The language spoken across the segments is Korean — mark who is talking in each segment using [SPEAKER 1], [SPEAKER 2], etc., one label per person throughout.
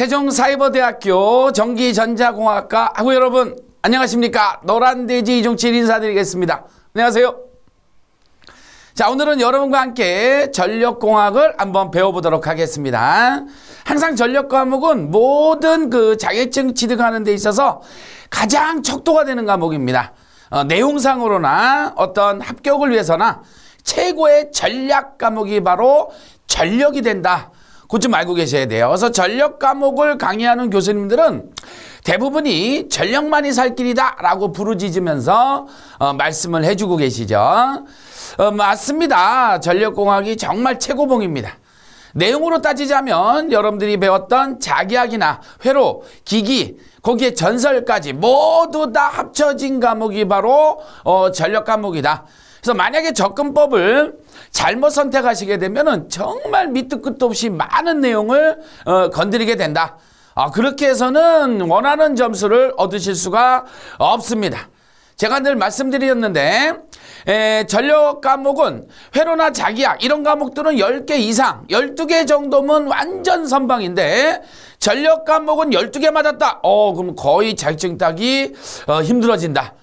[SPEAKER 1] 세종사이버대학교 전기전자공학과 하고 여러분 안녕하십니까 노란돼지 이종칠 인사드리겠습니다. 안녕하세요. 자 오늘은 여러분과 함께 전력공학을 한번 배워보도록 하겠습니다. 항상 전력 과목은 모든 그 자격증 취득하는 데 있어서 가장 척도가 되는 과목입니다. 어, 내용상으로나 어떤 합격을 위해서나 최고의 전략 과목이 바로 전력이 된다. 그것 좀 알고 계셔야 돼요. 그래서 전력 과목을 강의하는 교수님들은 대부분이 전력만이 살 길이다 라고 부르짖으면서 어, 말씀을 해주고 계시죠. 어, 맞습니다. 전력공학이 정말 최고봉입니다. 내용으로 따지자면 여러분들이 배웠던 자기학이나 회로, 기기, 거기에 전설까지 모두 다 합쳐진 과목이 바로 어, 전력 과목이다. 그래서 만약에 접근법을 잘못 선택하시게 되면은 정말 밑도 끝도 없이 많은 내용을 어, 건드리게 된다. 어, 그렇게 해서는 원하는 점수를 얻으실 수가 없습니다. 제가 늘 말씀드렸는데 에, 전력 과목은 회로나 자기학 이런 과목들은 10개 이상 12개 정도면 완전 선방인데 전력 과목은 12개 맞았다. 어 그럼 거의 자격증 따기 어, 힘들어진다.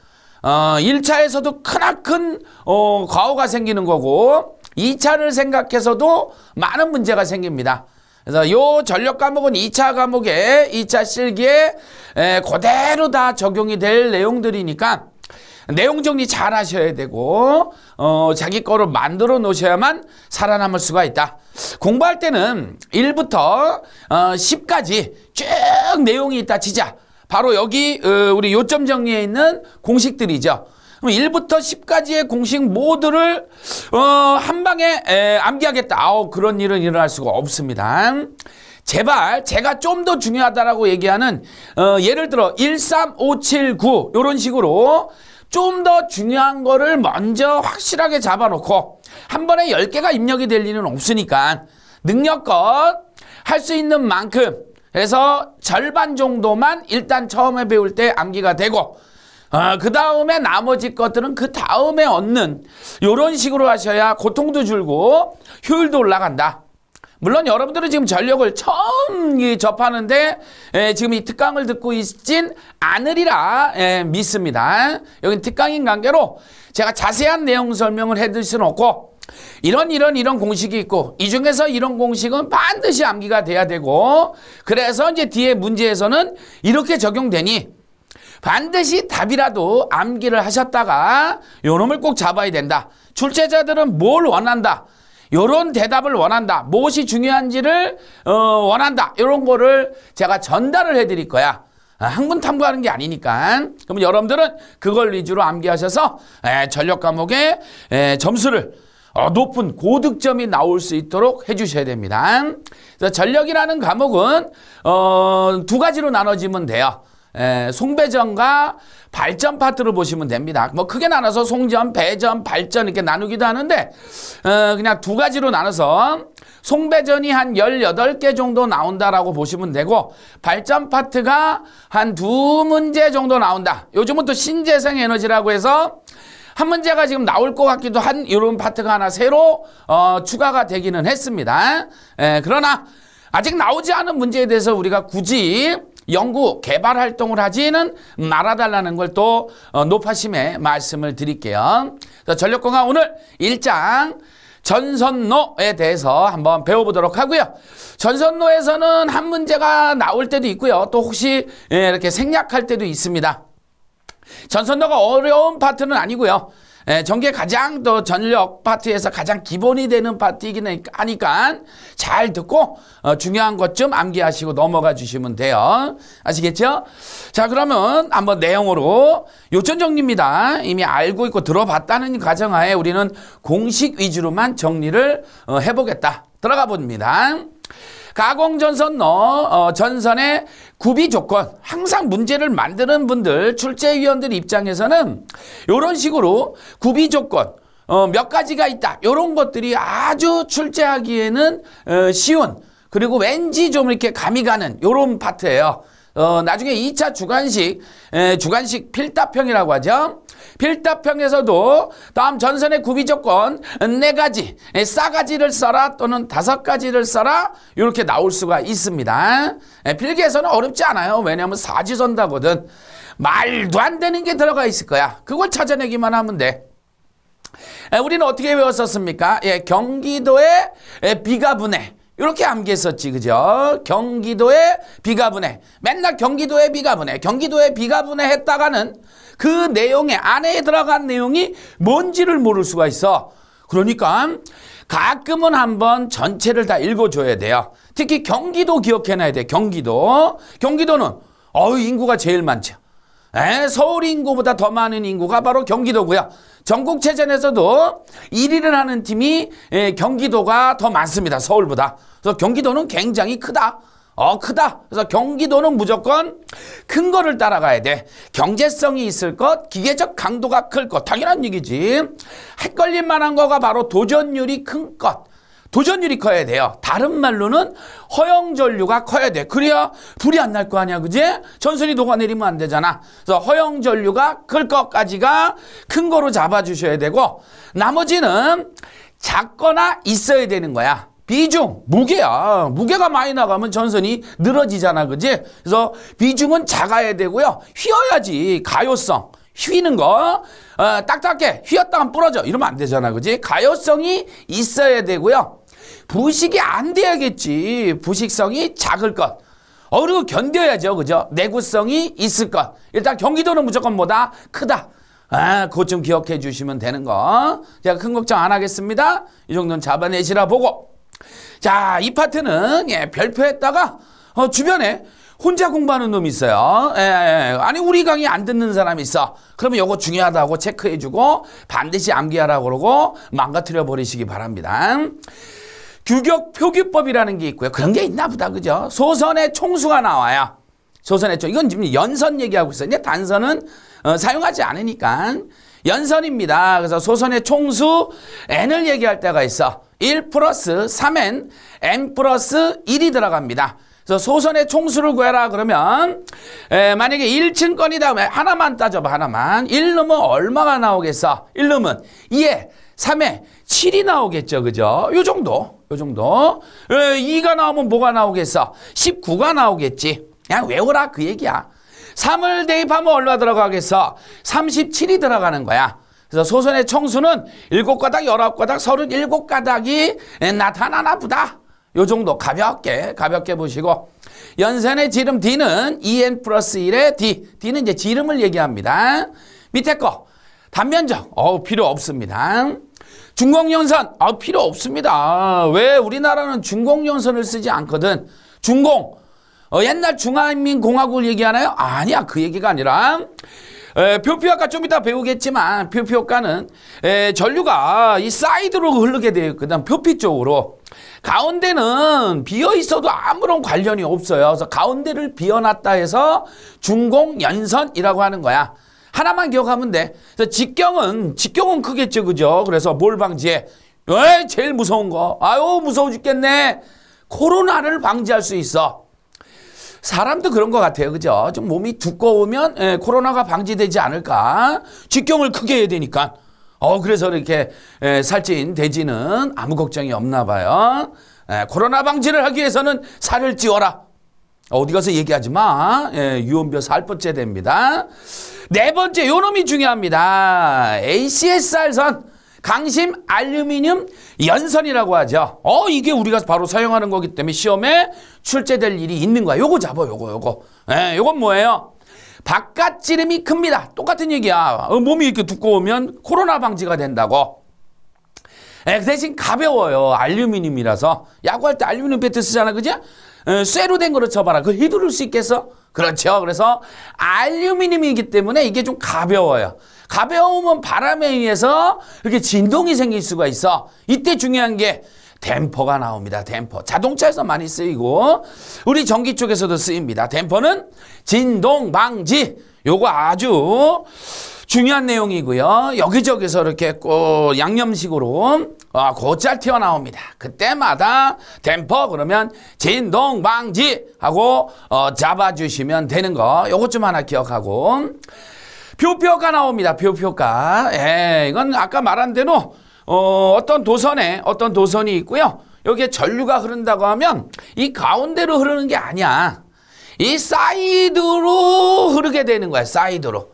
[SPEAKER 1] 어, 1차에서도 크나큰 어, 과오가 생기는 거고 2차를 생각해서도 많은 문제가 생깁니다. 그래서 요 전력 과목은 2차 과목에 2차 실기에 에, 그대로 다 적용이 될 내용들이니까 내용 정리 잘 하셔야 되고 어, 자기 거를 만들어 놓으셔야만 살아남을 수가 있다. 공부할 때는 1부터 어, 10까지 쭉 내용이 있다 치자. 바로 여기 어, 우리 요점 정리에 있는 공식들이죠. 그럼 1부터 10까지의 공식 모두를 어, 한 방에 에, 암기하겠다. 아우 그런 일은 일어날 수가 없습니다. 제발 제가 좀 더 중요하다라고 얘기하는 어, 예를 들어 1, 3, 5, 7, 9 이런 식으로 좀 더 중요한 거를 먼저 확실하게 잡아놓고 한 번에 10개가 입력이 될 일은 없으니까 능력껏 할 수 있는 만큼 그래서 절반 정도만 일단 처음에 배울 때 암기가 되고 아, 그 다음에 나머지 것들은 그 다음에 얻는 이런 식으로 하셔야 고통도 줄고 효율도 올라간다. 물론 여러분들은 지금 전력을 처음 접하는데 에, 예, 지금 이 특강을 듣고 있진 않으리라 에, 예, 믿습니다. 여긴 특강인 관계로 제가 자세한 내용 설명을 해드릴 수는 없고 이런 이런 이런 공식이 있고 이 중에서 이런 공식은 반드시 암기가 돼야 되고 그래서 이제 뒤에 문제에서는 이렇게 적용되니 반드시 답이라도 암기를 하셨다가 요놈을 꼭 잡아야 된다. 출제자들은 뭘 원한다. 요런 대답을 원한다. 무엇이 중요한지를 어, 원한다. 요런 거를 제가 전달을 해드릴 거야. 아, 학문 탐구하는 게 아니니까. 그럼 여러분들은 그걸 위주로 암기하셔서 에, 전력 과목에 에, 점수를 어, 높은 고득점이 나올 수 있도록 해주셔야 됩니다. 그래서 전력이라는 과목은 어, 두 가지로 나눠지면 돼요. 에, 송배전과 발전 파트를 보시면 됩니다. 뭐 크게 나눠서 송전, 배전, 발전 이렇게 나누기도 하는데 어, 그냥 두 가지로 나눠서 송배전이 한 18개 정도 나온다라고 보시면 되고 발전 파트가 한 두 문제 정도 나온다. 요즘은 또 신재생 에너지라고 해서 한 문제가 지금 나올 것 같기도 한 이런 파트가 하나 새로 어, 추가가 되기는 했습니다. 에, 그러나 아직 나오지 않은 문제에 대해서 우리가 굳이 연구 개발 활동을 하지는 말아달라는 걸 또 노파심에 어, 말씀을 드릴게요. 전력공학 오늘 1장 전선로에 대해서 한번 배워보도록 하고요. 전선로에서는 한 문제가 나올 때도 있고요. 또 혹시 예, 이렇게 생략할 때도 있습니다. 전선로가 어려운 파트는 아니고요. 예, 전개 가장 또 전력 파트에서 가장 기본이 되는 파트이긴 하니까 잘 듣고 어, 중요한 것 좀 암기하시고 넘어가 주시면 돼요. 아시겠죠? 자 그러면 한번 내용으로 요점 정리입니다. 이미 알고 있고 들어봤다는 가정하에 우리는 공식 위주로만 정리를 어, 해보겠다. 들어가 봅니다. 가공전선 어, 어, 전선의 구비 조건 항상 문제를 만드는 분들 출제위원들 입장에서는 이런 식으로 구비 조건 어, 몇 가지가 있다 이런 것들이 아주 출제하기에는 어, 쉬운 그리고 왠지 좀 이렇게 감이 가는 이런 파트예요. 어, 나중에 2차 주관식 에, 주관식 필답형이라고 하죠. 필답형에서도 다음 전선의 구비 조건 네 가지, 싸가지를 써라 또는 다섯 가지를 써라 이렇게 나올 수가 있습니다. 예, 필기에서는 어렵지 않아요. 왜냐하면 사지선다거든. 말도 안 되는 게 들어가 있을 거야. 그걸 찾아내기만 하면 돼. 예, 우리는 어떻게 외웠었습니까? 예, 경기도의 예, 비가분해. 이렇게 암기했었지 그죠? 경기도의 비가분해. 맨날 경기도의 비가분해. 경기도의 비가분해 했다가는 그 내용의 안에 들어간 내용이 뭔지를 모를 수가 있어. 그러니까 가끔은 한번 전체를 다 읽어줘야 돼요. 특히 경기도 기억해놔야 돼. 경기도. 경기도는 어우 인구가 제일 많죠. 에, 서울 인구보다 더 많은 인구가 바로 경기도고요. 전국체전에서도 1위를 하는 팀이 에, 경기도가 더 많습니다. 서울보다. 그래서 경기도는 굉장히 크다. 어 크다. 그래서 경기도는 무조건 큰 거를 따라가야 돼. 경제성이 있을 것, 기계적 강도가 클 것. 당연한 얘기지. 헷갈릴 만한 거가 바로 도전율이 큰 것. 도전율이 커야 돼요. 다른 말로는 허영전류가 커야 돼. 그래야 불이 안 날 거 아니야, 그지? 전선이 녹아내리면 안 되잖아. 그래서 허영전류가 클 것까지가 큰 거로 잡아주셔야 되고 나머지는 작거나 있어야 되는 거야. 비중, 무게야. 무게가 많이 나가면 전선이 늘어지잖아, 그지? 그래서 비중은 작아야 되고요. 휘어야지, 가요성. 휘는 거 어, 딱딱해 휘었다 면 부러져 이러면 안 되잖아 그지 가요성이 있어야 되고요 부식이 안 돼야겠지 부식성이 작을 것 어, 그리고 견뎌야죠 그죠 내구성이 있을 것 일단 경기도는 무조건 뭐다 크다 아, 그것 좀 기억해 주시면 되는 거 제가 큰 걱정 안 하겠습니다 이 정도는 잡아내시라 보고 자, 이 파트는 예, 별표했다가 어, 주변에 혼자 공부하는 놈이 있어요. 예, 예. 예. 아니 우리 강의 안 듣는 사람이 있어. 그러면 이거 중요하다고 체크해주고 반드시 암기하라고 그러고 망가뜨려 버리시기 바랍니다. 규격 표기법이라는 게 있고요. 그런 게 있나 보다 그죠? 소선의 총수가 나와요. 소선의 총. 이건 지금 연선 얘기하고 있어요. 단선은 어, 사용하지 않으니까. 연선입니다. 그래서 소선의 총수 n을 얘기할 때가 있어. 1 플러스 3n, n 플러스 1이 들어갑니다. 그래서 소선의 총수를 구해라 그러면 에, 만약에 1층 건이 다음에 하나만 따져봐 하나만 1놈은 얼마가 나오겠어? 1놈은 2에 3에 7이 나오겠죠 그죠? 요 정도 요 정도 에, 2가 나오면 뭐가 나오겠어? 19가 나오겠지 그냥 외워라 그 얘기야 3을 대입하면 얼마 들어가겠어? 37이 들어가는 거야. 그래서 소선의 총수는 7가닥, 19가닥, 37가닥이 나타나나 보다. 요 정도 가볍게 가볍게 보시고 연산의 지름 D는 EN 플러스 1의 D. D는 이제 지름을 얘기합니다. 밑에 거 단면적 어 필요 없습니다. 중공연선 어 아, 필요 없습니다. 왜 우리나라는 중공연선을 쓰지 않거든. 중공 어, 옛날 중화인민공화국을 얘기하나요? 아니야 그 얘기가 아니라 에, 표피효과 좀 이따 배우겠지만 표피효과는 에, 전류가 이 사이드로 흐르게 되거든 표피 쪽으로 가운데는 비어 있어도 아무런 관련이 없어요 그래서 가운데를 비어놨다 해서 중공연선이라고 하는 거야 하나만 기억하면 돼 그래서 직경은 직경은 크겠죠 그죠 그래서 뭘 방지에 에 제일 무서운 거 아유 무서워 죽겠네 코로나를 방지할 수 있어 사람도 그런 것 같아요. 그죠? 좀 몸이 두꺼우면 예, 코로나가 방지되지 않을까. 직경을 크게 해야 되니까. 어, 그래서 이렇게 예, 살찐 돼지는 아무 걱정이 없나 봐요. 예, 코로나 방지를 하기 위해서는 살을 찌워라. 어디 가서 얘기하지 마. 예, 유언별어살 번째 됩니다. 네 번째 요놈이 중요합니다. ACSR 선. 강심 알루미늄 연선이라고 하죠. 어 이게 우리가 바로 사용하는 거기 때문에 시험에 출제될 일이 있는 거야. 요거 잡아 요거 요거. 예, 요건 뭐예요? 바깥 지름이 큽니다. 똑같은 얘기야. 어, 몸이 이렇게 두꺼우면 코로나 방지가 된다고. 에, 예, 그 대신 가벼워요. 알루미늄이라서. 야구할 때 알루미늄 배트 쓰잖아. 그지? 예, 쇠로 된 거를 쳐봐라. 그걸 휘두를 수 있겠어? 그렇죠. 그래서 알루미늄이기 때문에 이게 좀 가벼워요. 가벼우면 바람에 의해서 이렇게 진동이 생길 수가 있어. 이때 중요한 게 댐퍼가 나옵니다. 댐퍼. 자동차에서 많이 쓰이고 우리 전기 쪽에서도 쓰입니다. 댐퍼는 진동 방지. 요거 아주 중요한 내용이고요. 여기저기서 이렇게 꼭 양념식으로 아, 곧잘 튀어나옵니다. 그때마다 댐퍼 그러면 진동 방지 하고 어 잡아주시면 되는 거 요것 좀 하나 기억하고 표표가 나옵니다. 표표가. 예, 이건 아까 말한 대로 어, 어떤 도선에 어떤 도선이 있고요. 여기에 전류가 흐른다고 하면 이 가운데로 흐르는 게 아니야. 이 사이드로 흐르게 되는 거야. 사이드로.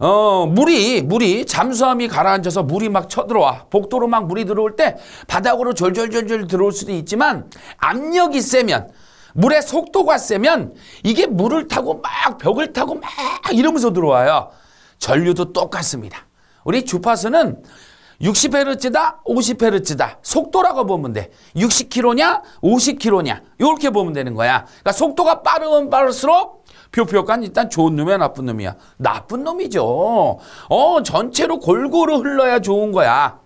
[SPEAKER 1] 어, 물이, 물이, 잠수함이 가라앉아서 물이 막 쳐들어와. 복도로 막 물이 들어올 때 바닥으로 졸졸졸졸 들어올 수도 있지만 압력이 세면, 물의 속도가 세면 이게 물을 타고 막 벽을 타고 막 이러면서 들어와요. 전류도 똑같습니다. 우리 주파수는 60Hz다 50Hz다 속도라고 보면 돼 60km냐 50km냐 이렇게 보면 되는 거야 그러니까 속도가 빠르면 빠를수록 표표간 일단 좋은 놈이야 나쁜 놈이야 나쁜 놈이죠 어 전체로 골고루 흘러야 좋은 거야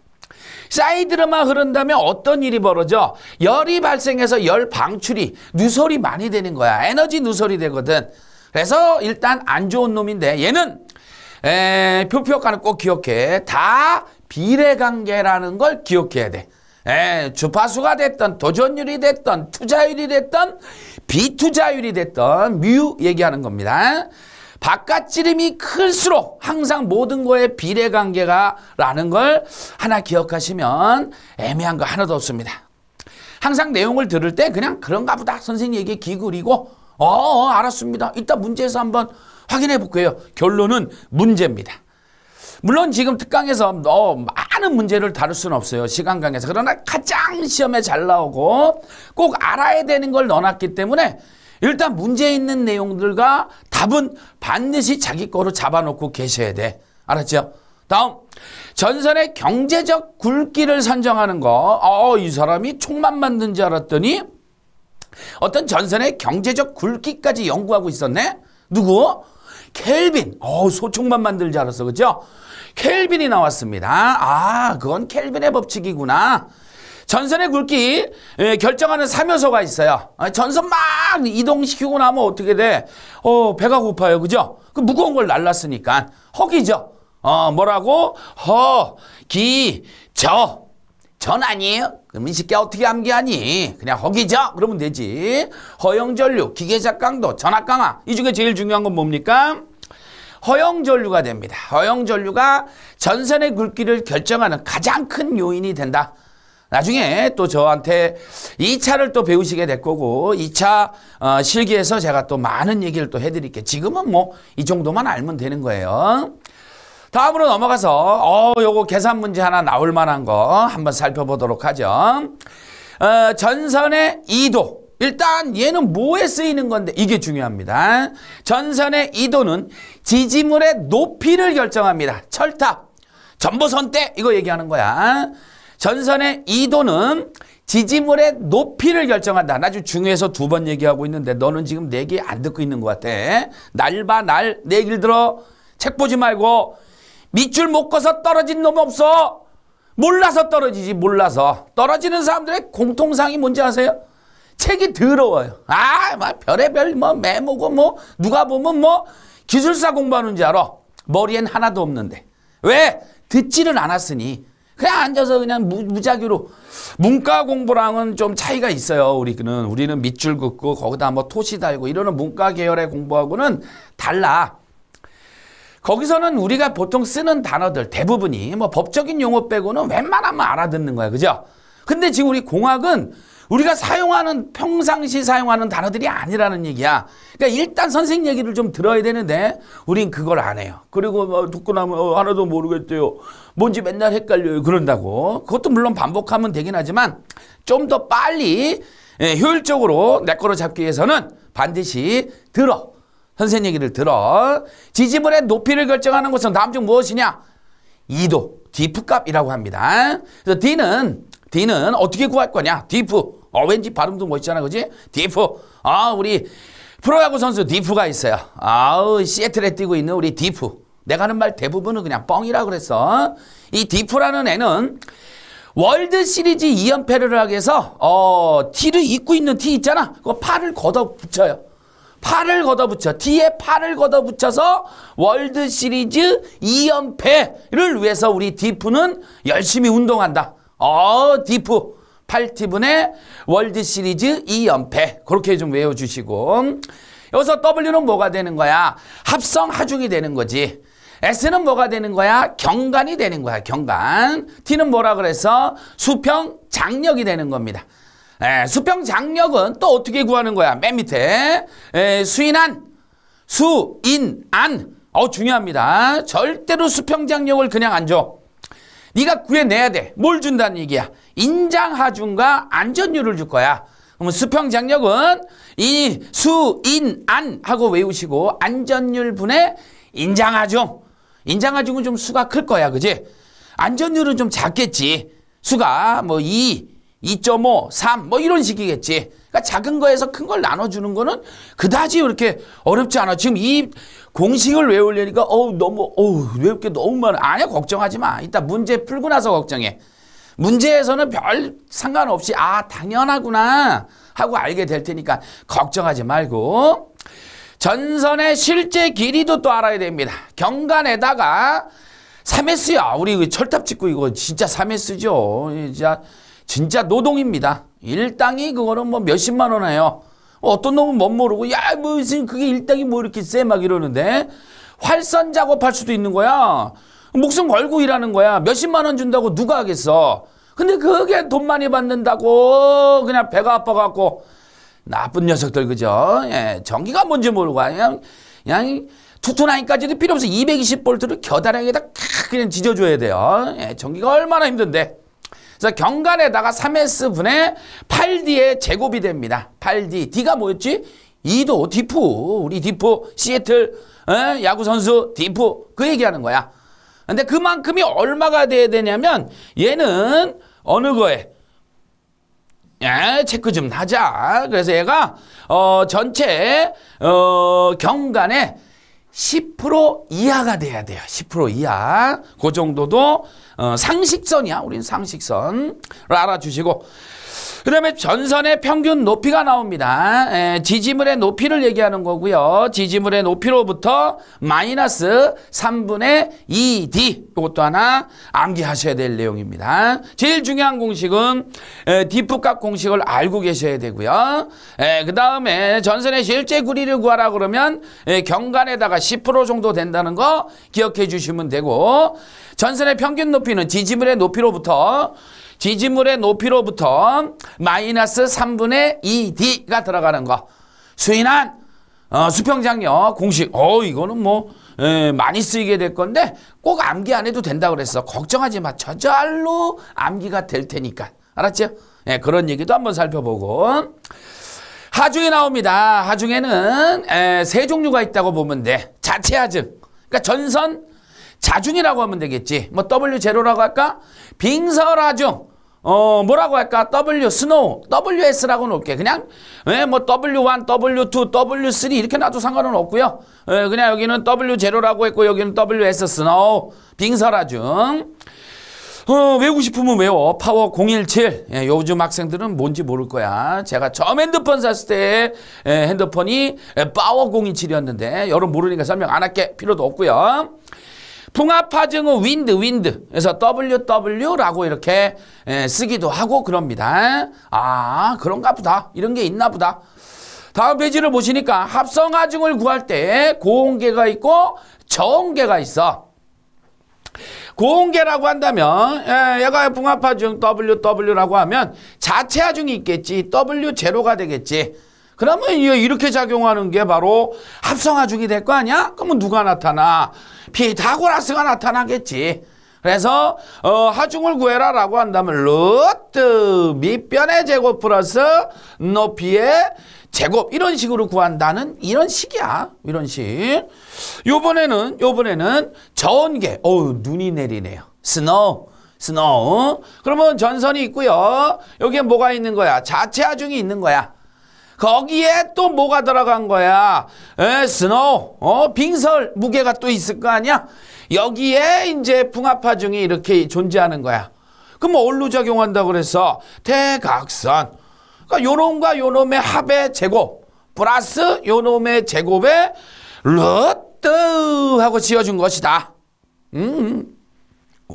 [SPEAKER 1] 사이드로만 흐른다면 어떤 일이 벌어져? 열이 발생해서 열 방출이 누설이 많이 되는 거야 에너지 누설이 되거든 그래서 일단 안 좋은 놈인데 얘는 에, 표표가는 꼭 기억해. 다 비례관계라는 걸 기억해야 돼. 에, 주파수가 됐던 도전율이 됐던 투자율이 됐던 비투자율이 됐던 뮤 얘기하는 겁니다. 바깥 지름이 클수록 항상 모든 거에 비례관계가라는 걸 하나 기억하시면 애매한 거 하나도 없습니다. 항상 내용을 들을 때 그냥 그런가 보다 선생님 얘기 기울이고 어, 어 알았습니다. 이따 문제에서 한번 확인해 볼게요. 결론은 문제입니다. 물론 지금 특강에서 어, 많은 문제를 다룰 수는 없어요. 시간 강에서. 그러나 가장 시험에 잘 나오고 꼭 알아야 되는 걸 넣어놨기 때문에 일단 문제 있는 내용들과 답은 반드시 자기 거로 잡아놓고 계셔야 돼. 알았죠? 다음 전선의 경제적 굵기를 선정하는 거. 어, 어 이 사람이 총만 만든 줄 알았더니 어떤 전선의 경제적 굵기까지 연구하고 있었네. 누구? 켈빈. 어 소총만 만들지 않았어. 그죠? 켈빈이 나왔습니다. 아, 그건 켈빈의 법칙이구나. 전선의 굵기 예, 결정하는 3요소가 있어요. 아, 전선 막 이동시키고 나면 어떻게 돼? 어, 배가 고파요. 그죠? 그 무거운 걸 날랐으니까. 허기죠? 어, 뭐라고? 허, 기, 저. 전 아니에요? 그럼 이새끼 어떻게 암기하니? 그냥 허기죠 그러면 되지. 허영전류, 기계작강도, 전압강화. 이 중에 제일 중요한 건 뭡니까? 허영전류가 됩니다. 허영전류가 전선의 굵기를 결정하는 가장 큰 요인이 된다. 나중에 또 저한테 2차를 또 배우시게 될 거고 2차 어, 실기에서 제가 또 많은 얘기를 또 해드릴게요. 지금은 뭐 이 정도만 알면 되는 거예요. 다음으로 넘어가서 어 요거 계산 문제 하나 나올 만한 거 한번 살펴보도록 하죠. 어, 전선의 이도 일단 얘는 뭐에 쓰이는 건데 이게 중요합니다. 전선의 이도는 지지물의 높이를 결정합니다. 철탑, 전보선 때 이거 얘기하는 거야. 전선의 이도는 지지물의 높이를 결정한다. 나 지금 중요해서 두 번 얘기하고 있는데 너는 지금 내 네 얘기 안 듣고 있는 것 같아. 날봐날내 얘기를 들어. 책 보지 말고 밑줄 못 꺼서 떨어진 놈 없어. 몰라서 떨어지지 몰라서. 떨어지는 사람들의 공통상이 뭔지 아세요? 책이 더러워요. 아, 막 뭐 별의별 뭐 메모고 뭐 누가 보면 뭐 기술사 공부하는 줄 알아. 머리엔 하나도 없는데. 왜? 듣지를 않았으니. 그냥 앉아서 그냥 무, 작위로 문과 공부랑은 좀 차이가 있어요. 우리는 우리는 밑줄 긋고 거기다 뭐 토시 달고 이러는 문과 계열의 공부하고는 달라. 거기서는 우리가 보통 쓰는 단어들 대부분이 뭐 법적인 용어 빼고는 웬만하면 알아듣는 거야. 그죠? 근데 지금 우리 공학은 우리가 사용하는 평상시 사용하는 단어들이 아니라는 얘기야. 그러니까 일단 선생 님 얘기를 좀 들어야 되는데 우린 그걸 안 해요. 그리고 뭐 듣고 나면 어, 하나도 모르겠대요. 뭔지 맨날 헷갈려요. 그런다고. 그것도 물론 반복하면 되긴 하지만 좀 더 빨리 예, 효율적으로 내 거로 잡기 위해서는 반드시 들어. 선생님 얘기를 들어. 지지분의 높이를 결정하는 것은 다음 중 무엇이냐? 2도, 디프값이라고 합니다. 그래서 D는, D는 어떻게 구할 거냐? 디프. 어, 왠지 발음도 멋있잖아, 그지? 디프. 아, 우리 프로야구 선수 디프가 있어요. 아우, 시애틀에 뛰고 있는 우리 디프. 내가 하는 말 대부분은 그냥 뻥이라 고 그랬어. 이 디프라는 애는 월드 시리즈 2연패를 하기 위해서 어, 티를 입고 있는 티 있잖아. 그거 팔을 걷어 붙여요. 팔을 걷어붙여 뒤에 팔을 걷어붙여서 월드 시리즈 2연패를 위해서 우리 디프는 열심히 운동한다. 어 디프 팔티분의 월드 시리즈 2연패 그렇게 좀 외워주시고 여기서 W는 뭐가 되는 거야? 합성 하중이 되는 거지. S는 뭐가 되는 거야? 경관이 되는 거야. 경관 T는 뭐라 그래서 수평 장력이 되는 겁니다. 에, 수평 장력은 또 어떻게 구하는 거야? 맨 밑에 에, 수인한 수인안 어 중요합니다. 절대로 수평 장력을 그냥 안 줘. 네가 구해내야 돼. 뭘 준다는 얘기야? 인장하중과 안전율을 줄 거야. 그러면 수평 장력은 이 수인안 하고 외우시고 안전율 분의 인장하중. 인장하중은 좀 수가 클 거야. 그지? 안전율은 좀 작겠지. 수가 뭐 2, 2.5, 3 뭐 이런 식이겠지. 그러니까 작은 거에서 큰 걸 나눠주는 거는 그다지 이렇게 어렵지 않아. 지금 이 공식을 외우려니까 어우 너무 어우 외울 게 너무 많아. 아니야 걱정하지 마. 이따 문제 풀고 나서 걱정해. 문제에서는 별 상관없이 아 당연하구나 하고 알게 될 테니까 걱정하지 말고 전선의 실제 길이도 또 알아야 됩니다. 경관에다가 3S야. 우리 그 철탑 찍고 이거 진짜 3S죠. 진짜 진짜 노동입니다. 일당이 그거는 뭐 몇십만 원 해요. 뭐 어떤 놈은 못 모르고 야 뭐 무슨 그게 일당이 뭐 이렇게 쎄 막 이러는데 활선 작업할 수도 있는 거야. 목숨 걸고 일하는 거야. 몇십만 원 준다고 누가 하겠어. 근데 그게 돈 많이 받는다고 그냥 배가 아파갖고 나쁜 녀석들 그죠? 예, 전기가 뭔지 모르고 그냥 그냥 투투나이까지도 필요 없어. 220볼트를 겨다랑에다 그냥 지져줘야 돼요. 예, 전기가 얼마나 힘든데. 그래서 경관에다가 3S분의 8D의 제곱이 됩니다. 8D. D가 뭐였지? 2도 디프. 우리 디프 시애틀 에? 야구 선수 디프 그 얘기하는 거야. 근데 그만큼이 얼마가 돼야 되냐면 얘는 어느 거에 예, 체크 좀 하자. 그래서 얘가 어 전체 어경관에 10% 이하가 돼야 돼요. 10% 이하. 그 정도도 어, 상식선이야. 우린 상식선 알아주시고 그 다음에 전선의 평균 높이가 나옵니다. 에, 예, 지지물의 높이를 얘기하는 거고요. 지지물의 높이로부터 마이너스 3분의 2d 이것도 하나 암기하셔야 될 내용입니다. 제일 중요한 공식은 에, 예, D프값 공식을 알고 계셔야 되고요. 예, 그 다음에 전선의 실제 구리를 구하라 그러면 에, 경관에다가10% 정도 된다는 거 기억해 주시면 되고 전선의 평균 높이는 지지물의 높이로부터 지지물의 높이로부터 마이너스 3분의 2d가 들어가는 거. 수인한 어, 수평장력 공식. 어 이거는 뭐 에, 많이 쓰이게 될 건데 꼭 암기 안 해도 된다 고 그랬어. 걱정하지 마. 저절로 암기가 될 테니까. 알았죠? 예, 그런 얘기도 한번 살펴보고. 하중에 나옵니다. 하중에는 에, 세 종류가 있다고 보면 돼. 자체 하중. 그러니까 전선 자중이라고 하면 되겠지. 뭐 W 제로라고 할까? 빙설 하중. 어 뭐라고 할까 W 스노우 WS라고 놓을게 그냥 에, 예, 뭐 W1 W2 W3 이렇게 놔도 상관은 없고요 에, 예, 그냥 여기는 W0라고 했고 여기는 WS 스노우 빙설아중 어, 외우고 싶으면 외워 파워 017 예, 요즘 학생들은 뭔지 모를 거야 제가 처음 핸드폰 샀을 때 예, 핸드폰이 예, 파워 017이었는데 여러분 모르니까 설명 안 할게 필요도 없고요 풍합화증은 윈드, 윈드. 그래서 WW라고 이렇게 예, 쓰기도 하고 그럽니다. 아, 그런가 보다. 이런 게 있나 보다. 다음 페이지를 보시니까 합성화중을 구할 때 고온계가 있고 저온계가 있어. 고온계라고 한다면 예, 얘가 붕합화중 WW라고 하면 자체화중이 있겠지 W0가 되겠지 그러면 이렇게 작용하는 게 바로 합성화중이될 거 아니야? 그러면 누가 나타나? 피타고라스가 나타나겠지. 그래서 어, 하중을 구해라라고 한다면 루트 밑변의 제곱 플러스 높이의 제곱 이런 식으로 구한다는 이런 식이야. 이런 식. 요번에는 요번에는 저온계. 어우 눈이 내리네요. 스노우. 스노우. 그러면 전선이 있고요. 여기에 뭐가 있는 거야? 자체 하중이 있는 거야. 거기에 또 뭐가 들어간 거야? 에, 스노우, 어, 빙설, 무게가 또 있을 거 아니야? 여기에 이제 붕압파중이 이렇게 존재하는 거야. 그럼 뭘로 뭐 작용한다고 그래서 대각선. 그러니까 요놈과 요놈의 합의 제곱 플러스 요놈의 제곱에 루트 하고 지어준 것이다. 음, 음,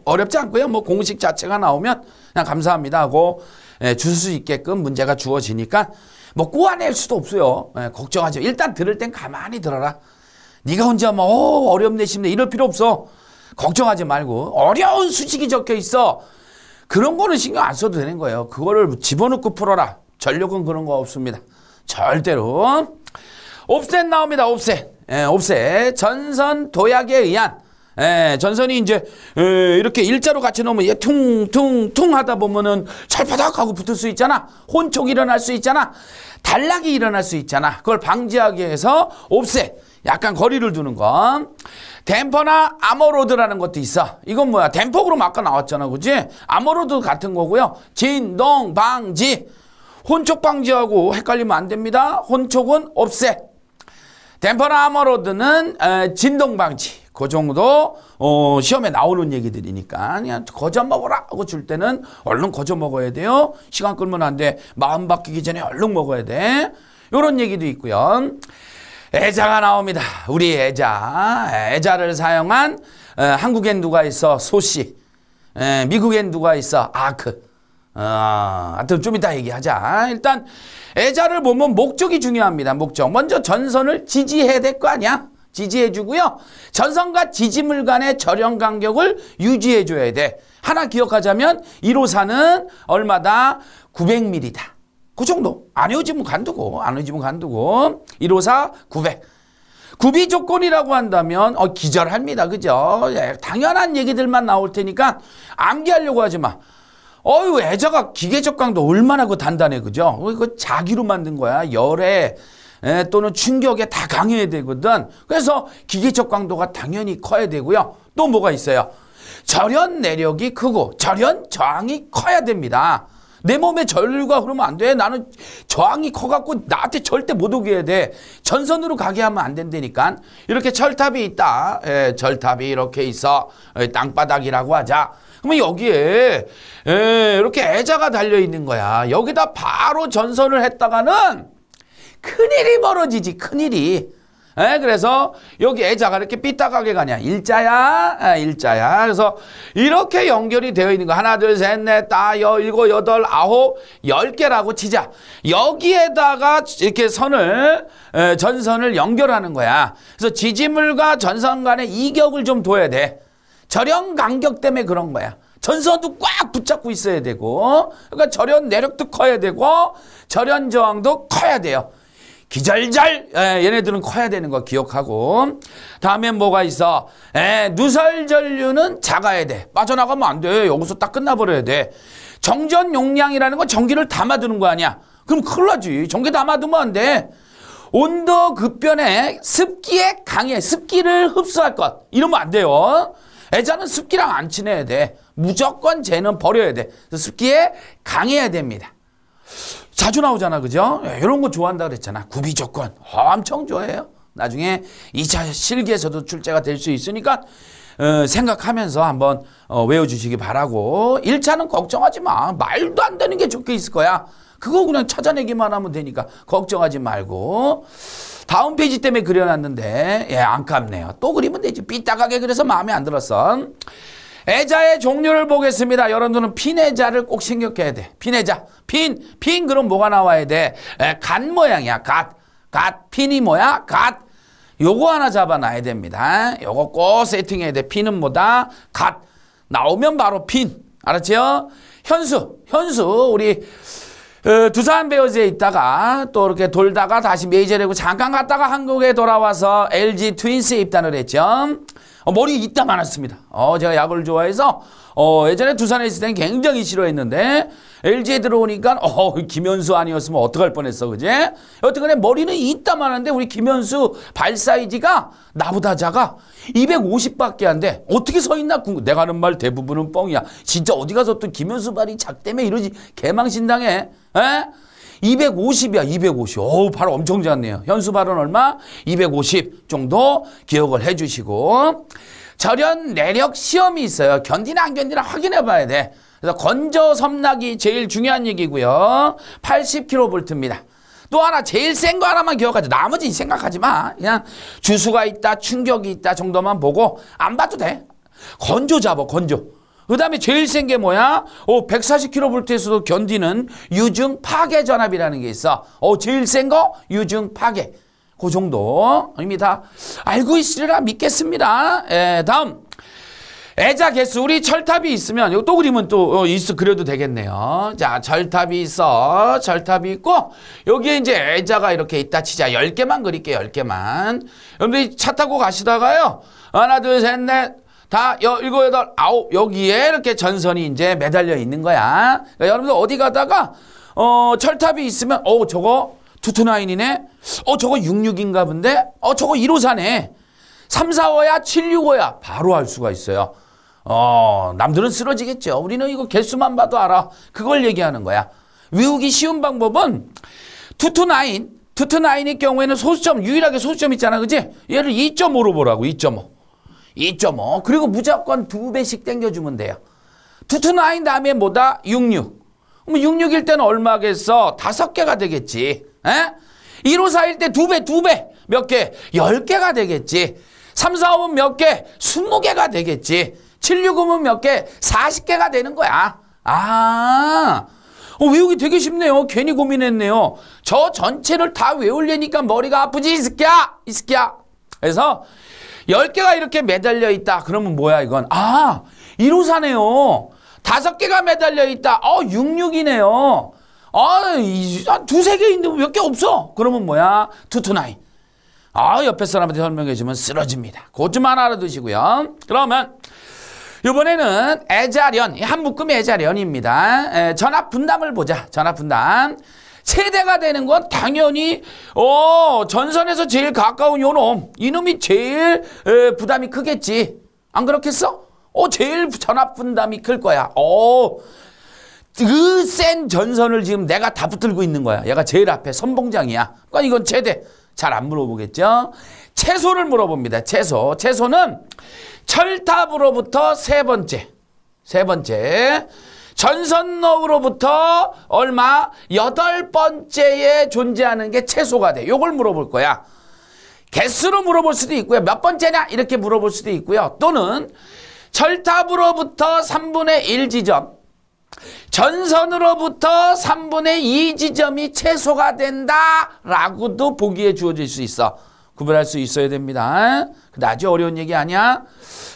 [SPEAKER 1] 어렵지 않고요. 뭐 공식 자체가 나오면 그냥 감사합니다 하고 예, 줄 수 있게끔 문제가 주어지니까 뭐 꼬아낼 수도 없어요. 네, 걱정하지 일단 들을 땐 가만히 들어라. 네가 혼자 뭐 어, 어렵네 싶네 이럴 필요 없어. 걱정하지 말고 어려운 수식이 적혀 있어. 그런 거는 신경 안 써도 되는 거예요. 그거를 집어넣고 풀어라. 전력은 그런 거 없습니다. 절대로. 옵셋 나옵니다. 옵셋. 예, 옵셋. 전선 도약에 의한 예, 전선이 이제 에, 이렇게 일자로 같이 놓으면 얘 퉁퉁퉁 하다 보면은 철바닥 하고 붙을 수 있잖아. 혼촉 일어날 수 있잖아. 단락이 일어날 수 있잖아. 그걸 방지하기 위해서 옵셋 약간 거리를 두는 건 댐퍼나 아모로드라는 것도 있어. 이건 뭐야? 댐퍼 로막아 나왔잖아. 그지? 아모로드 같은 거고요. 진동 방지. 혼촉 방지하고 헷갈리면 안 됩니다. 혼촉은 없애. 댐퍼나 아머로드는 진동 방지. 그 정도 어, 시험에 나오는 얘기들이니까 그냥 거저 먹어라고 줄 때는 얼른 거저 먹어야 돼요. 시간 끌면 안 돼. 마음 바뀌기 전에 얼른 먹어야 돼. 이런 얘기도 있고요. 애자가 나옵니다. 우리 애자. 애자를 사용한 에, 한국엔 누가 있어? 소씨. 미국엔 누가 있어? 아크. 아, 하여튼 좀 이따 얘기하자. 일단 애자를 보면 목적이 중요합니다. 목적. 먼저 전선을 지지해야 될 거 아니야? 지지해주고요. 전선과 지지물 간의 절연 간격을 유지해줘야 돼. 하나 기억하자면 1호사는 얼마다? 900mm다. 그 정도. 안 헤어지면 간두고 안 헤어지면 간두고 1호사 900. 구비 조건이라고 한다면 어, 기절합니다. 그죠? 예, 당연한 얘기들만 나올 테니까 암기하려고 하지 마. 어유 애저가 기계적 강도 얼마나 그 단단해 그죠? 이거 그 자기로 만든 거야 열에 에, 예, 또는 충격에 다 강해야 되거든. 그래서 기계적 강도가 당연히 커야 되고요. 또 뭐가 있어요? 절연 내력이 크고 절연 저항이 커야 됩니다. 내 몸에 전류가 흐르면 안 돼. 나는 저항이 커갖고 나한테 절대 못 오게 해야 돼. 전선으로 가게 하면 안 된다니까. 이렇게 철탑이 있다. 에, 예, 절탑이 이렇게 있어. 에, 예, 땅바닥이라고 하자. 그러면 여기에 에, 이렇게 애자가 달려 있는 거야. 여기다 바로 전선을 했다가는 큰일이 벌어지지 큰일이 에? 예, 그래서 여기 애자가 이렇게 삐딱하게 가냐 일자야 아, 일자야 그래서 이렇게 연결이 되어 있는 거 하나 둘 셋 넷다여 일곱 여덟 아홉 열 개라고 치자 여기에다가 이렇게 선을 에, 예, 전선을 연결하는 거야 그래서 지지물과 전선 간에 이격을 좀 둬야 돼 절연 간격 때문에 그런 거야 전선도 꽉 붙잡고 있어야 되고 그러니까 절연 내력도 커야 되고 절연 저항도 커야 돼요 기절절 에, 예, 얘네들은 커야 되는 거 기억하고 다음에 뭐가 있어 에, 누설전류는 작아야 돼 빠져나가면 안 돼 여기서 딱 끝나버려야 돼 정전 용량이라는 건 전기를 담아두는 거 아니야 그럼 큰일 나지 전기 담아두면 안 돼 온도 급변에 습기에 강해 습기를 흡수할 것 이러면 안 돼요 애자는 습기랑 안 친해야 돼 무조건 쟤는 버려야 돼 습기에 강해야 됩니다 자주 나오잖아 그죠? 예, 이런 거 좋아한다 그랬잖아 구비 조건 엄청 좋아해요 나중에 2차 실기에서도 출제가 될 수 있으니까 어, 생각하면서 한번 어, 외워주시기 바라고 1차는 걱정하지 마 말도 안 되는 게 적혀 있을 거야 그거 그냥 찾아내기만 하면 되니까 걱정하지 말고 다음 페이지 때문에 그려놨는데 예, 안 깝네요 또 그리면 되지 삐딱하게 그래서 마음에 안 들었어 애자의 종류를 보겠습니다. 여러분들은 피내자를꼭 생각해야 돼. 피내자 핀, 핀 그럼 뭐가 나와야 돼? 에, 간 모양이야. 갓. 갓. 핀이 뭐야? 갓. 요거 하나 잡아놔야 됩니다. 요거 꼭 세팅해야 돼. 핀은 뭐다? 갓. 나오면 바로 핀. 알았지요? 현수. 현수. 우리 어, 두산 베어즈에 있다가 또 이렇게 돌다가 다시 메이저리그 잠깐 갔다가 한국에 돌아와서 LG 트윈스에 입단을 했죠. 어, 머리 이따 많았습니다. 어, 제가 야구를 좋아해서 어, 예전에 두산에 있을 땐 굉장히 싫어했는데 LG에 들어오니까 어, 김현수 아니었으면 어떡할 뻔했어, 그지? 여튼 간에 머리는 이따 만한데 우리 김현수 발 사이즈가 나보다 작아 250밖에 안 돼. 어떻게 서 있나 궁금. 내가 하는 말 대부분은 뻥이야. 진짜 어디 가서 또 김현수 발이 작대며 이러지 개망신당해. 에? 250이야, 250. 어우, 바로 엄청 잤네요. 현수 발은 얼마? 250 정도 기억을 해 주시고. 절연 내력 시험이 있어요. 견디나 안 견디나 확인해 봐야 돼. 그래서 건조 섬락이 제일 중요한 얘기고요. 80kV입니다. 또 하나 제일 센 거 하나만 기억하지 나머지 생각하지 마 그냥 주수가 있다 충격이 있다 정도만 보고 안 봐도 돼 건조 잡아 건조 그 다음에 제일 센 게 뭐야? 어, 140kV에서도 견디는 유증 파괴 전압이라는 게 있어. 어, 제일 센 거? 유증 파괴. 그 정도. 입니다 알고 있으리라 믿겠습니다. 예, 다음. 애자 개수 우리 철탑이 있으면 이거 또 그림은 또 어, 있어 그려도 되겠네요. 자 철탑이 있어 철탑이 있고 여기에 이제 애자가 이렇게 있다 치자 10개만 그릴게요 10개만 여러분들이 차 타고 가시다가요 하나 둘셋넷 다 여, 일곱, 여 아홉 여기에 이렇게 전선이 이제 매달려 있는 거야. 그러니까 여러분들 어디 가다가 어, 철탑이 있으면 어 저거 투투나인이네. 어 저거 육육인가 본데. 어 저거 154네. 345야 765야 바로 알 수가 있어요. 어 남들은 쓰러지겠죠. 우리는 이거 개수만 봐도 알아. 그걸 얘기하는 거야. 외우기 쉬운 방법은 투투나인 투투나인의 경우에는 소수점 유일하게 소수점 있잖아. 그지? 얘를 2.5로 보라고 2.5. 2.5 그리고 무조건 두 배씩 땡겨주면 돼요. 2 to 9 다음에 뭐다? 66. 그럼 66일 때는 얼마겠어? 다섯 개가 되겠지. 에? 1, 5, 4일 때 두 배, 두 배. 몇 개? 열 개가 되겠지. 3, 4, 5은몇 개? 20개가 되겠지. 7, 6, 5면 몇 개? 40개가 되는 거야. 아, 어, 외우기 되게 쉽네요. 괜히 고민했네요. 저 전체를 다 외우려니까 머리가 아프지, 이 새끼야! 이 새끼야! 그래서 10개가 이렇게 매달려 있다. 그러면 뭐야 이건? 아, 1호사네요. 5개가 매달려 있다. 어, 66이네요. 어, 아, 이, 두세 개 있는데 몇 개 없어? 그러면 뭐야? 투2나9 아, 옆에 사람한테 설명해 주면 쓰러집니다. 그것만 알아두시고요. 그러면 이번에는 애자련, 한 묶음의 애자련입니다. 전압 분담을 보자. 전압 분담. 세대가 되는 건 당연히 어 전선에서 제일 가까운 요놈 이놈이 제일 에, 부담이 크겠지 안 그렇겠어? 어 제일 전압 분담이 클 거야 어그 센 전선을 지금 내가 다 붙들고 있는 거야 얘가 제일 앞에 선봉장이야 그러니까 이건 최대 잘 안 물어보겠죠 채소를 물어봅니다 채소 채소는 철탑으로부터 세 번째 세 번째 전선로로부터 얼마? 여덟 번째에 존재하는 게채소가 돼. 요걸 물어볼 거야. 개수로 물어볼 수도 있고요. 몇 번째냐? 이렇게 물어볼 수도 있고요. 또는 절탑으로부터 3분의 1 지점, 전선으로부터 3분의 2 지점이 채소가 된다라고도 보기에 주어질 수 있어. 구별할 수 있어야 됩니다. 근데 아주 어려운 얘기 아니야?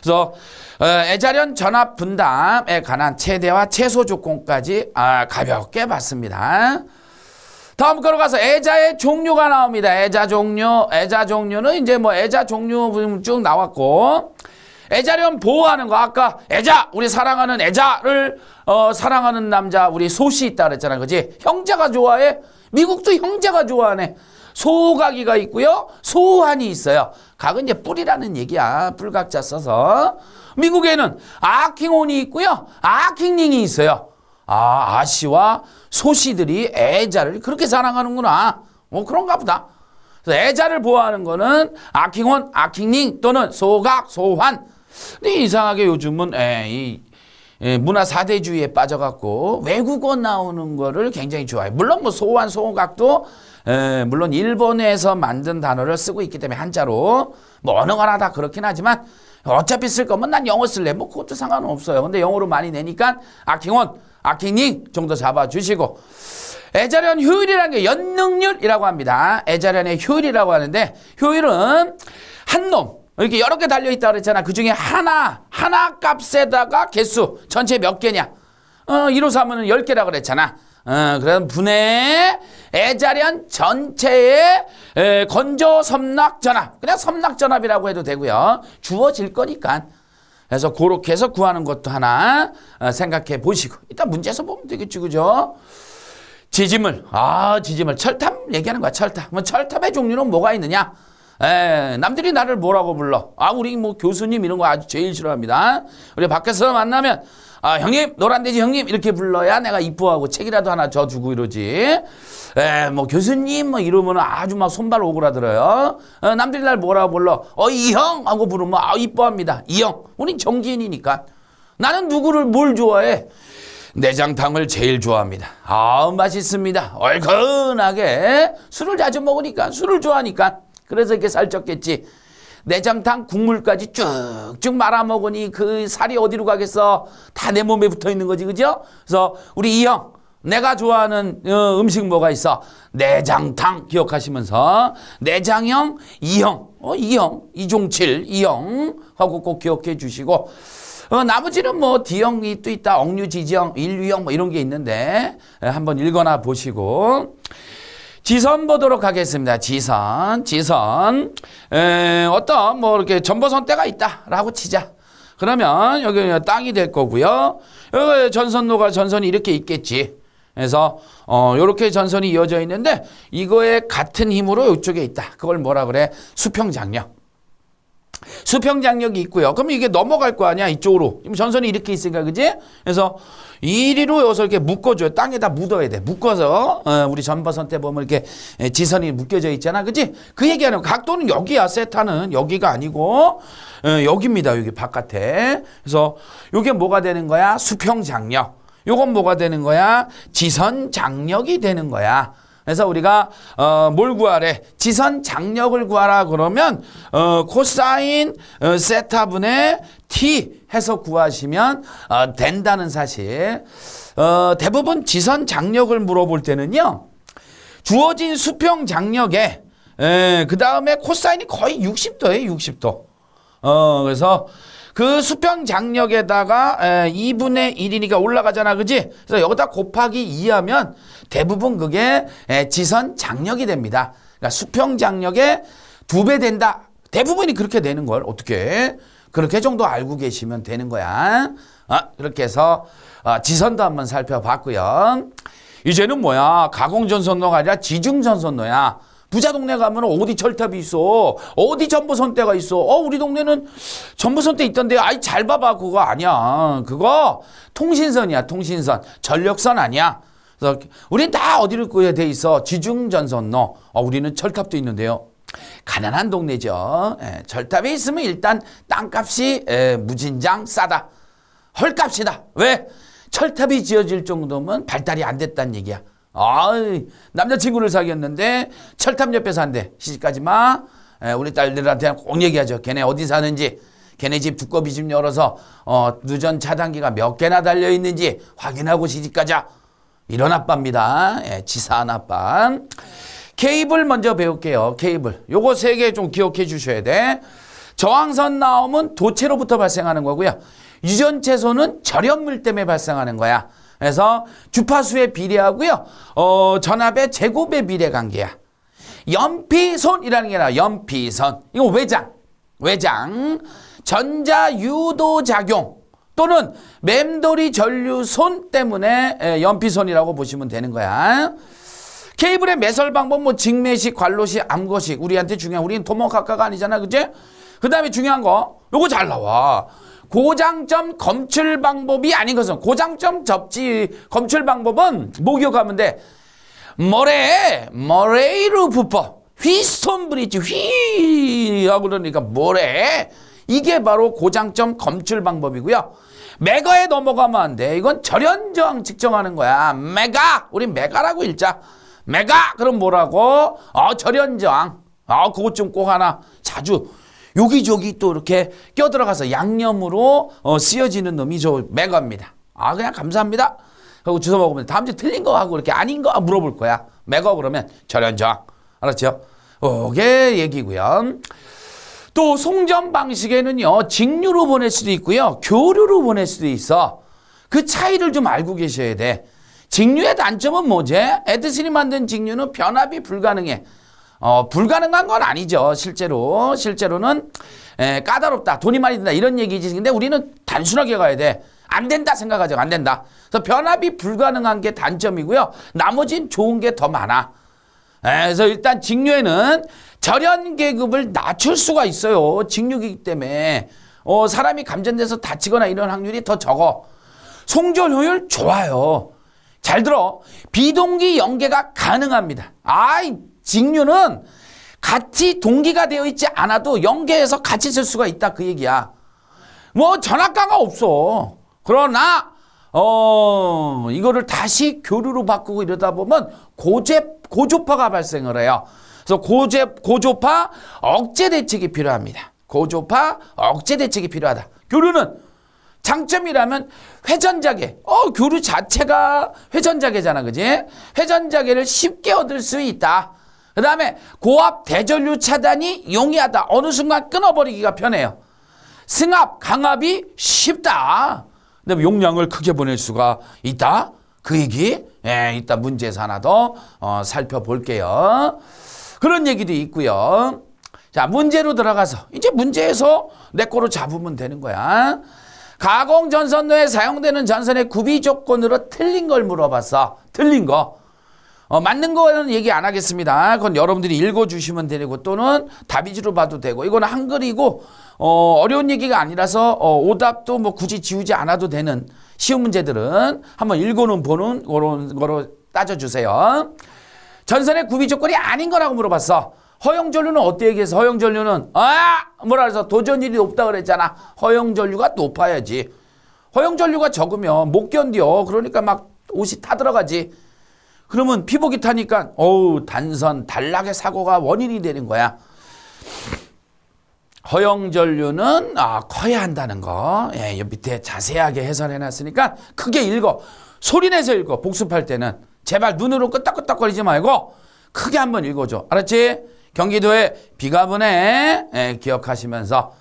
[SPEAKER 1] 그래서 어, 애자련 전압 분담에 관한 최대와 최소 조건까지 아, 가볍게 봤습니다. 다음 거로 가서 애자의 종류가 나옵니다. 애자 종류, 애자 종류는 이제 뭐 애자 종류 쭉 나왔고 애자련 보호하는 거 아까 애자 우리 사랑하는 애자를 어, 사랑하는 남자 우리 소시 있다 그랬잖아 그지 형제가 좋아해 미국도 형제가 좋아하네 소각이가 있고요 소환이 있어요 각은 이제 뿔이라는 얘기야 뿔각자 써서 미국에는 아킹온이 있고요. 아킹링이 있어요. 아, 아씨와 소씨들이 애자를 그렇게 사랑하는구나. 뭐 그런가 보다. 그래서 애자를 보호하는 거는 아킹온, 아킹링 또는 소각, 소환. 근데 이상하게 요즘은 에이 예, 예, 문화 사대주의에 빠져갖고 외국어 나오는 거를 굉장히 좋아해요. 물론 뭐 소환, 소각도 에, 예, 물론 일본에서 만든 단어를 쓰고 있기 때문에 한자로 뭐 어느 거나 다 그렇긴 하지만 어차피 쓸 거면 난 영어 쓸래. 뭐 그것도 상관없어요. 근데 영어로 많이 내니까 아킹원, 아킹닝 정도 잡아주시고 애자련 효율이라는 게 연능률이라고 합니다. 애자련의 효율이라고 하는데 효율은 한 놈, 이렇게 여러 개 달려있다 그랬잖아. 그 중에 하나, 하나 값에다가 개수 전체 몇 개냐. 어, 1호 3호는 1 0개라 그랬잖아. 어, 그런 분해 애자련 전체의 에, 건조 섬낙 전압 그냥 섬낙 전압이라고 해도 되고요 주어질 거니까 그래서 그렇게 해서 구하는 것도 하나 어, 생각해 보시고 일단 문제에서 보면 되겠죠 그죠 지짐을아지짐을 철탑 얘기하는 거야 철탑 뭐 철탑의 종류는 뭐가 있느냐 에, 남들이 나를 뭐라고 불러 아 우리 뭐 교수님 이런 거 아주 제일 싫어합니다 우리 밖에서 만나면 아 형님 노란돼지 형님 이렇게 불러야 내가 이뻐하고 책이라도 하나 져주고 이러지 에뭐 교수님 뭐 이러면 아주 막 손발 오그라들어요 어, 남들이 날 뭐라 불러 어이형 하고 부르면 아 이뻐합니다 이형 우린 정지인이니까 나는 누구를 뭘 좋아해 내장탕을 제일 좋아합니다. 아 맛있습니다. 얼큰하게 술을 자주 먹으니까 술을 좋아하니까 그래서 이렇게 살쪘겠지. 내장탕 국물까지 쭉쭉 말아먹으니 그 살이 어디로 가겠어? 다 내 몸에 붙어 있는 거지, 그죠? 그래서 우리 이 형, 내가 좋아하는 어, 음식 뭐가 있어? 내장탕 기억하시면서 내장형, 이형, 어, 이형, 이종칠, 이형 하고 꼭 기억해 주시고 어, 나머지는 뭐 D형이 또 있다, 억류, 지지형, 인류형 뭐 이런 게 있는데 예, 한번 읽어나 보시고 지선 보도록 하겠습니다. 지선, 지선. 에, 어떤 뭐 이렇게 전보선때가 있다라고 치자. 그러면 여기 땅이 될 거고요. 여기 전선로가 전선이 이렇게 있겠지. 그래서 어 요렇게 전선이 이어져 있는데 이거에 같은 힘으로 이쪽에 있다. 그걸 뭐라 그래? 수평장력. 수평 장력이 있고요. 그럼 이게 넘어갈 거 아니야 이쪽으로. 전선이 이렇게 있으니까 그지? 그래서 이리로 여기서 이렇게 묶어줘요. 땅에다 묻어야 돼. 묶어서 어, 우리 전버선 때 보면 이렇게 지선이 묶여져 있잖아. 그지? 그 얘기하는 각도는 여기야. 세타는 여기가 아니고 어, 여기입니다. 여기 바깥에. 그래서 이게 뭐가 되는 거야? 수평 장력. 요건 뭐가 되는 거야? 지선 장력이 되는 거야. 그래서 우리가 어, 뭘 구하래? 지선 장력을 구하라 그러면 어, 코사인 어, 세타분의 t 해서 구하시면 어, 된다는 사실. 어, 대부분 지선 장력을 물어볼 때는요. 주어진 수평 장력에 예, 그 다음에 코사인이 거의 60도예요. 60도. 어, 그래서 그 수평 장력에다가 에, 2분의 1이니까 올라가잖아. 그지? 그래서 여기다 곱하기 2하면 대부분 그게 지선 장력이 됩니다. 그러니까 수평 장력의 두 배 된다. 대부분이 그렇게 되는 걸 어떻게 그렇게 정도 알고 계시면 되는 거야. 아, 어, 그렇게 해서 어, 지선도 한번 살펴봤고요. 이제는 뭐야? 가공전선로가 아니라 지중전선로야. 부자 동네 가면 어디 철탑이 있어. 어디 전보선대가 있어. 어 우리 동네는 전보선대 있던데 아이 잘 봐봐 그거 아니야. 그거 통신선이야 통신선. 전력선 아니야. 그래서 우린 다 어디를 구해야 돼 있어. 지중전선로. 어, 우리는 철탑도 있는데요. 가난한 동네죠. 예, 에, 철탑이 있으면 일단 땅값이 에, 예, 무진장 싸다. 헐값이다. 왜? 철탑이 지어질 정도면 발달이 안 됐다는 얘기야. 아, 이 남자친구를 사귀었는데 철탑 옆에 산대. 시집까지 마. 에, 우리 딸들한테 꼭 얘기하죠. 걔네 어디 사는지, 걔네 집 두꺼비 집 열어서 어, 누전 차단기가 몇 개나 달려 있는지 확인하고 시집가자. 이런 아빠입니다. 예, 지사한 아빠. 케이블 먼저 배울게요. 케이블. 요거 세 개 좀 기억해 주셔야 돼. 저항선 나오면 도체로부터 발생하는 거고요. 유전체소는 저렴물 때문에 발생하는 거야. 그래서 주파수의 비례하고요. 어, 전압의 제곱의 비례 관계야. 연피선이라는 게 나와. 연피선. 이거 외장. 외장. 전자 유도 작용 또는 맴돌이 전류손 때문에 연피선이라고 보시면 되는 거야. 케이블의 매설 방법 뭐 직매식, 관로식, 암거식 우리한테 중요한 우리는 도목학과가 아니잖아. 그지? 그 다음에 중요한 거 요거 잘 나와. 고장점 검출 방법이 아닌 것은 고장점 접지 검출 방법은 목욕하면 돼. 모래 모래이루 부법 휘스톤 브릿지 휘 하고 그러니까 모래 이게 바로 고장점 검출 방법이고요. 메가에 넘어가면 안 돼. 이건 절연저항 측정하는 거야. 메가 우리 메가라고 읽자. 메가 그럼 뭐라고? 어 절연저항. 아 어, 그것 좀 꼭 하나 자주 여기저기 또 이렇게 껴들어가서 양념으로 어, 쓰여지는 놈이 저 매거입니다. 아 그냥 감사합니다. 하고 주워 먹으면 다음 주에 틀린 거 하고 이렇게 아닌 거 물어볼 거야. 매거 그러면 절연정. 알았죠? 오게 얘기고요. 또 송전 방식에는요. 직류로 보낼 수도 있고요. 교류로 보낼 수도 있어. 그 차이를 좀 알고 계셔야 돼. 직류의 단점은 뭐지? 에드슨이 만든 직류는 변압이 불가능해. 어, 불가능한 건 아니죠. 실제로. 실제로는 에, 까다롭다. 돈이 많이 든다. 이런 얘기지. 근데 우리는 단순하게 가야 돼. 안 된다 생각하죠. 안 된다. 그래서 변압이 불가능한 게 단점이고요. 나머진 좋은 게 더 많아. 에, 그래서 일단 직류에는 절연 계급을 낮출 수가 있어요. 직류이기 때문에. 어, 사람이 감전돼서 다치거나 이런 확률이 더 적어. 송전 효율 좋아요. 잘 들어. 비동기 연계가 가능합니다. 아이 직류는 같이 동기가 되어 있지 않아도 연계해서 같이 쓸 수가 있다 그 얘기야. 뭐 전학가가 없어. 그러나 어 이거를 다시 교류로 바꾸고 이러다 보면 고제 고조파가 발생을 해요. 그래서 고제 고조파 억제 대책이 필요합니다. 고조파 억제 대책이 필요하다. 교류는 장점이라면 회전자계. 어 교류 자체가 회전자계잖아, 그지? 회전자계를 쉽게 얻을 수 있다. 그 다음에 고압 대전류 차단이 용이하다. 어느 순간 끊어버리기가 편해요. 승압, 강압이 쉽다. 근데 용량을 크게 보낼 수가 있다. 그 얘기 예, 이따 문제에서 하나 더 어, 살펴볼게요. 그런 얘기도 있고요. 자 문제로 들어가서 이제 문제에서 내 거로 잡으면 되는 거야. 가공전선로에 사용되는 전선의 구비 조건으로 틀린 걸 물어봤어. 틀린 거. 어, 맞는 거는 얘기 안 하겠습니다. 그건 여러분들이 읽어주시면 되고 또는 답이지로 봐도 되고 이건 한글이고 어, 어려운 얘기가 아니라서 어, 오답도 뭐 굳이 지우지 않아도 되는 쉬운 문제들은 한번 읽어는 보는 그런 거로 따져주세요. 전선의 구비 조건이 아닌 거라고 물어봤어. 허용전류는 어떻게 얘기해서 허용전류는 아 뭐라 그래서 도전일이 높다 그랬잖아. 허용전류가 높아야지. 허용전류가 적으면 못 견뎌. 그러니까 막 옷이 타들어가지. 그러면 피복이 타니까 어우 단선 단락의 사고가 원인이 되는 거야. 허영전류는 아, 커야 한다는 거. 예, 밑에 자세하게 해설해놨으니까 크게 읽어. 소리내서 읽어. 복습할 때는. 제발 눈으로 끄딱끄딱거리지 말고 크게 한번 읽어줘. 알았지? 경기도에 비가 부네. 예, 기억하시면서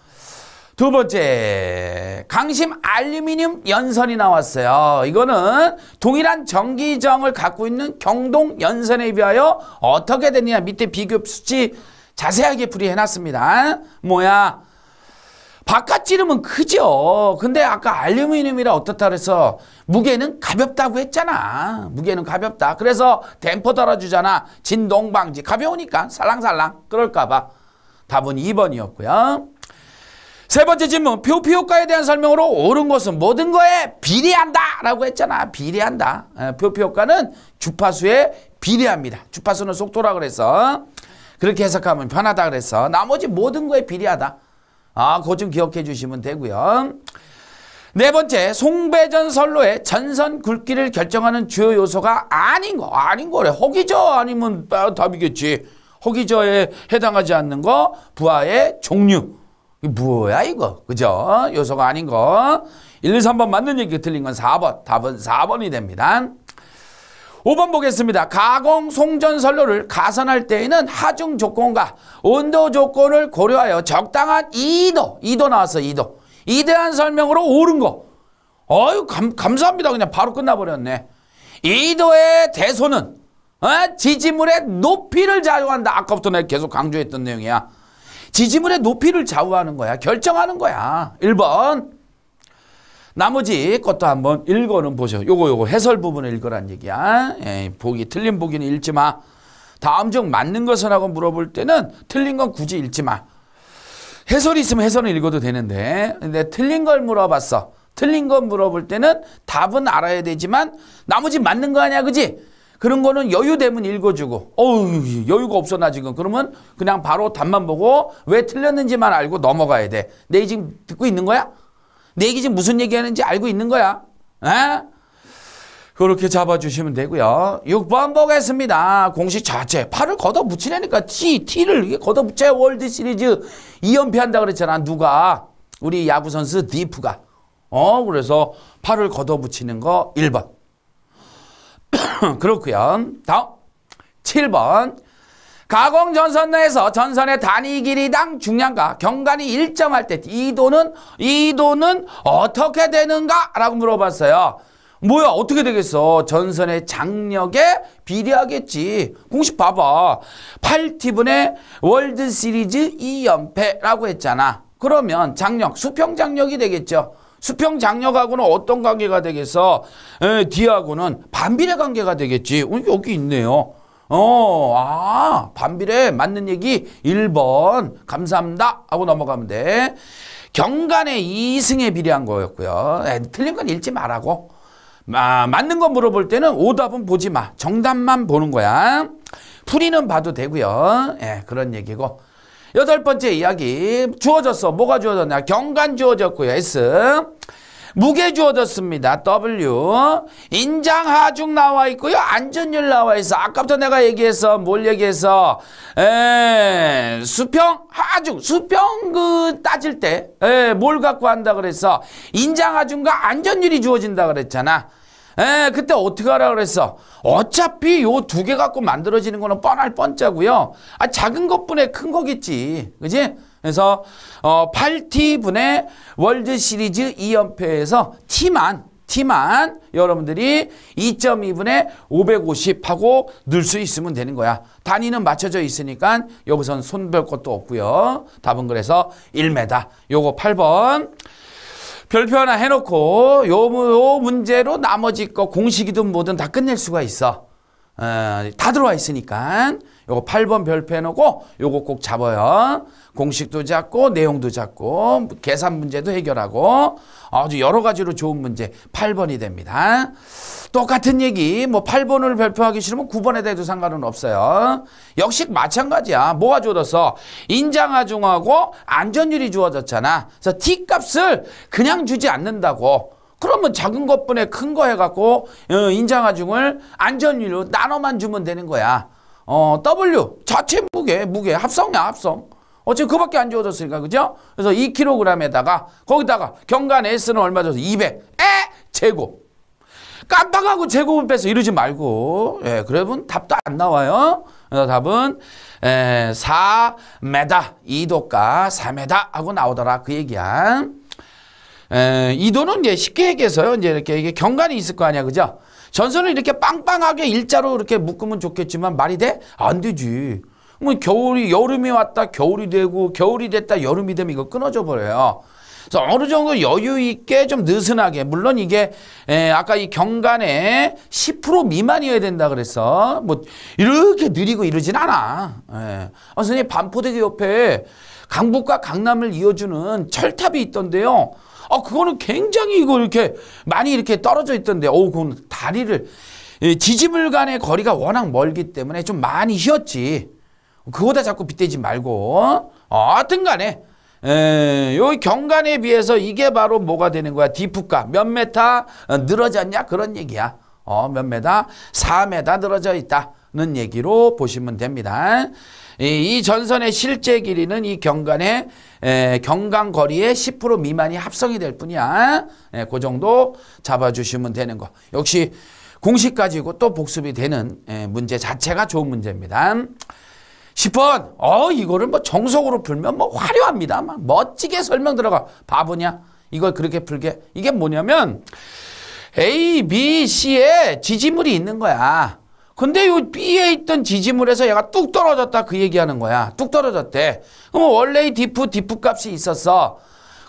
[SPEAKER 1] 두 번째 강심 알루미늄 연선이 나왔어요. 이거는 동일한 전기정을 갖고 있는 경동 연선에 비하여 어떻게 되느냐 밑에 비교 수치 자세하게 풀이해놨습니다. 뭐야 바깥 지름은 크죠. 근데 아까 알루미늄이라 어떻다 그래서 무게는 가볍다고 했잖아. 무게는 가볍다. 그래서 댐퍼 달아주잖아. 진동방지 가벼우니까 살랑살랑 그럴까봐 답은 2번이었고요. 세 번째 질문 표피효과에 대한 설명으로 옳은 것은 모든 거에 비례한다 라고 했잖아 비례한다 예, 표피효과는 주파수에 비례합니다 주파수는 속도라 그래서 그렇게 해석하면 편하다 그래서 나머지 모든 거에 비례하다 아 그거 좀 기억해 주시면 되고요 네 번째 송배전 선로의 전선 굵기를 결정하는 주요 요소가 아닌 거 아닌 거래 혹이죠 아니면 답이겠지 혹이저에 해당하지 않는 거 부하의 종류 이 뭐야 이거 그죠? 요소가 아닌 거 1, 2, 3번 맞는 얘기 틀린 건 4번 답은 4번이 됩니다 5번 보겠습니다. 가공 송전선로를 가선할 때에는 하중 조건과 온도 조건을 고려하여 적당한 2도, 2도 나왔어 2도. 이대한 설명으로 옳은 거. 어유 감, 사합니다 그냥 바로 끝나버렸네. 2도의 대소는 어? 지지물의 높이를 자용한다 아까부터 내가 계속 강조했던 내용이야. 지지물의 높이를 좌우하는 거야. 결정하는 거야. 1번. 나머지 것도 한번 읽어는 보셔요 요거 요거 해설 부분을 읽으란 얘기야. 에이, 보기 틀린 보기는 읽지 마. 다음 중 맞는 것은 하고 물어볼 때는 틀린 건 굳이 읽지 마. 해설이 있으면 해설은 읽어도 되는데 근데 틀린 걸 물어봤어. 틀린 건 물어볼 때는 답은 알아야 되지만 나머지 맞는 거 아니야 그지? 그런 거는 여유되면 읽어주고 어우 여유가 없어 나 지금 그러면 그냥 바로 답만 보고 왜 틀렸는지만 알고 넘어가야 돼. 내 지금 듣고 있는 거야? 내 얘기 지금 무슨 얘기하는지 알고 있는 거야? 에? 그렇게 잡아주시면 되고요. 6번 보겠습니다. 공식 자체. 팔을 걷어붙이라니까. T, T를 걷어붙여 월드 시리즈 2연패한다 그랬잖아. 누가? 우리 야구선수 디프가. 어, 그래서 팔을 걷어붙이는 거 1번. 그렇고요. 다음 7번 가공 전선 내에서 전선의 단위 길이당 중량과 경간이 일정할 때 이도는 이도는 어떻게 되는가? 라고 물어봤어요. 뭐야 어떻게 되겠어 전선의 장력에 비례하겠지 공식 봐봐 8T분의 월드시리즈 2연패라고 했잖아 그러면 장력 수평장력이 되겠죠 수평 장력하고는 어떤 관계가 되겠어? 에, D하고는 반비례 관계가 되겠지. 어, 여기 있네요. 어, 아, 반비례 맞는 얘기 1번. 감사합니다. 하고 넘어가면 돼. 경간의 2승에 비례한 거였고요. 에, 틀린 건 읽지 말라고. 아, 맞는 거 물어볼 때는 오답은 보지 마. 정답만 보는 거야. 풀이는 봐도 되고요. 예, 그런 얘기고. 여덟 번째 이야기 주어졌어. 뭐가 주어졌냐? 경관 주어졌고요. S. 무게 주어졌습니다. W. 인장 하중 나와 있고요. 안전율 나와 있어. 아까부터 내가 얘기해서 뭘 얘기해서 에, 수평 하중 수평 그 따질 때 에 뭘 갖고 한다 그래서 인장 하중과 안전율이 주어진다 그랬잖아. 에, 그때 어떻게 하라 그랬어? 어차피 요 두 개 갖고 만들어지는 거는 뻔할 뻔짜고요. 아, 작은 것뿐에큰 거겠지. 그지? 그래서 어, 8T분의 월드 시리즈 2연패에서 T만 T만 여러분들이 2.2분의 550하고 넣을 수 있으면 되는 거야. 단위는 맞춰져 있으니까 여기선 손별 것도 없고요. 답은 그래서 1m. 요거 8번. 별표 하나 해놓고 요, 요 문제로 나머지 거 공식이든 뭐든 다 끝낼 수가 있어. 어, 다 들어와 있으니까. 요거 8번 별표해 놓고 요거 꼭 잡아요. 공식도 잡고 내용도 잡고 계산 문제도 해결하고 아주 여러 가지로 좋은 문제 8번이 됩니다. 똑같은 얘기 뭐 8번을 별표하기 싫으면 9번에 대해도 상관은 없어요. 역시 마찬가지야. 뭐가 줄어서 인장하중하고 안전율이 주어졌잖아. 그래서 T값을 그냥 주지 않는다고. 그러면 작은 것뿐에큰 거 해갖고 어, 인장하중을 안전율로 나눠만 주면 되는 거야. 어, W 자체 무게, 무게 합성이야 합성. 어차피 그밖에 안 주어졌으니까 그죠? 그래서 2kg에다가 거기다가 경관 S는 얼마 줘서 200. 에 제곱. 깜빡하고 제곱을 빼서 이러지 말고 예, 그러면 답도 안 나와요. 그래서 답은 에, 4m 2도가 4m 하고 나오더라 그 얘기야. 에, 2도는 이제 쉽게 얘기해서요. 이제 이렇게 이게 경관이 있을 거 아니야. 그죠? 전선을 이렇게 빵빵하게 일자로 이렇게 묶으면 좋겠지만 말이 돼? 안 되지. 뭐 겨울이 여름이 왔다 겨울이 되고 겨울이 됐다 여름이 되면 이거 끊어져 버려요. 그래서 어느 정도 여유 있게 좀 느슨하게 물론 이게 에, 아까 이 경간에 10% 미만이어야 된다 그랬어뭐 이렇게 느리고 이러진 않아. 예. 어, 선생님 반포대교 옆에 강북과 강남을 이어주는 철탑이 있던데요. 어, 그거는 굉장히 이거 이렇게 많이 이렇게 떨어져 있던데, 어우, 그건 다리를. 예, 지지물 간의 거리가 워낙 멀기 때문에 좀 많이 휘었지. 그거다 자꾸 빗대지 말고. 어, 하여튼 간에. 에, 예, 요 경관에 비해서 이게 바로 뭐가 되는 거야? 디프가 몇 메타 어, 늘어졌냐? 그런 얘기야. 어, 몇메다4메다 늘어져 있다는 얘기로 보시면 됩니다. 예, 이 전선의 실제 길이는 이경관의 에, 경간 거리의 10% 미만이 합성이 될 뿐이야. 에, 예, 그 정도 잡아주시면 되는 거. 역시 공식 가지고 또 복습이 되는 에, 예, 문제 자체가 좋은 문제입니다. 10번. 어, 이거를 뭐 정석으로 풀면 뭐 화려합니다. 막 멋지게 설명 들어가. 바보냐? 이걸 그렇게 풀게. 이게 뭐냐면 A, B, C에 지지물이 있는 거야. 근데 이 B에 있던 지지물에서 얘가 뚝 떨어졌다 그 얘기하는 거야. 뚝 떨어졌대. 그럼 원래 이 디프 디프 값이 있었어.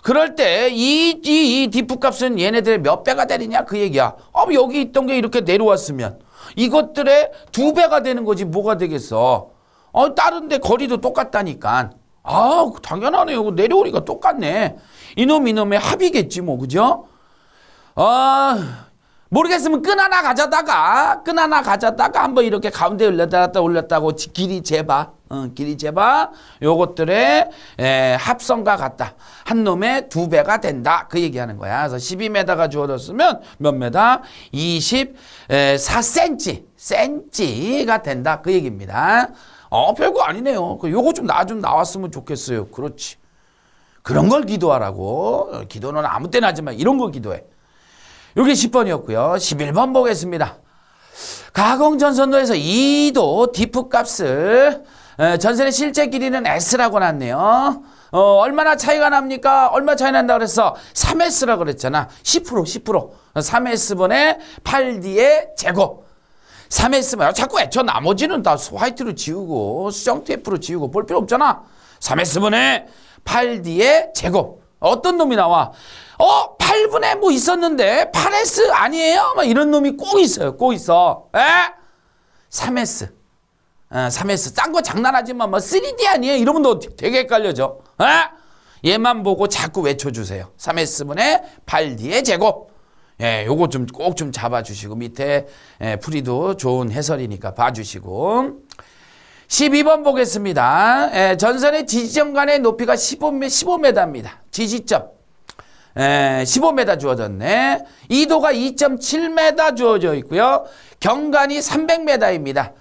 [SPEAKER 1] 그럴 때이 이, 이 디프 값은 얘네들의 몇 배가 되느냐 그 얘기야. 어, 여기 있던 게 이렇게 내려왔으면 이것들의 두 배가 되는 거지 뭐가 되겠어. 어, 다른데 거리도 똑같다니까. 아, 당연하네요. 내려오니까 똑같네. 이놈 이놈의 합이겠지 뭐 그죠? 아, 모르겠으면 끈 하나 가져다가 끈 하나 가져다가 한번 이렇게 가운데 올렸다 올렸다고 길이 재봐 어, 길이 재봐 요것들의 에, 합성과 같다 한 놈의 두 배가 된다 그 얘기하는 거야 그래서 12m가 주어졌으면 몇 메다 24cm 센치가 된다 그 얘기입니다 어 별거 아니네요 그 요거 좀 나 좀 나왔으면 좋겠어요 그렇지 그런 걸 기도하라고 기도는 아무 때나 하지만 이런 걸 기도해 요게 10번이었고요. 11번 보겠습니다. 가공전선도에서 2도 디프 값을 전선의 실제 길이는 S라고 났네요. 어, 얼마나 차이가 납니까? 얼마 차이 난다 그랬어? 3S라고 그랬잖아. 10% 10% 3S분의 8D의 제곱. 3S만 자꾸 애초 나머지는 다 화이트로 지우고 수정 테이프로 지우고 볼 필요 없잖아. 3S분의 8D의 제곱. 어떤 놈이 나와? 어, 8분에 뭐 있었는데 8S 아니에요? 막 이런 놈이 꼭 있어요. 꼭 있어. 에? 3S. 에, 3S. 싼 거 장난하지만 뭐 3D 아니에요? 이러면 너 되게 헷갈려져. 에? 얘만 보고 자꾸 외쳐주세요. 3S분의 8D의 제곱. 예, 요거 좀 꼭좀 좀 잡아주시고 밑에 예, 풀이도 좋은 해설이니까 봐주시고 12번 보겠습니다. 예, 전선의 지지점 간의 높이가 15m, 1입니다 지지점. 예, 15m 주어졌네. 이도가 2.7m 주어져 있고요. 경간이 300m입니다.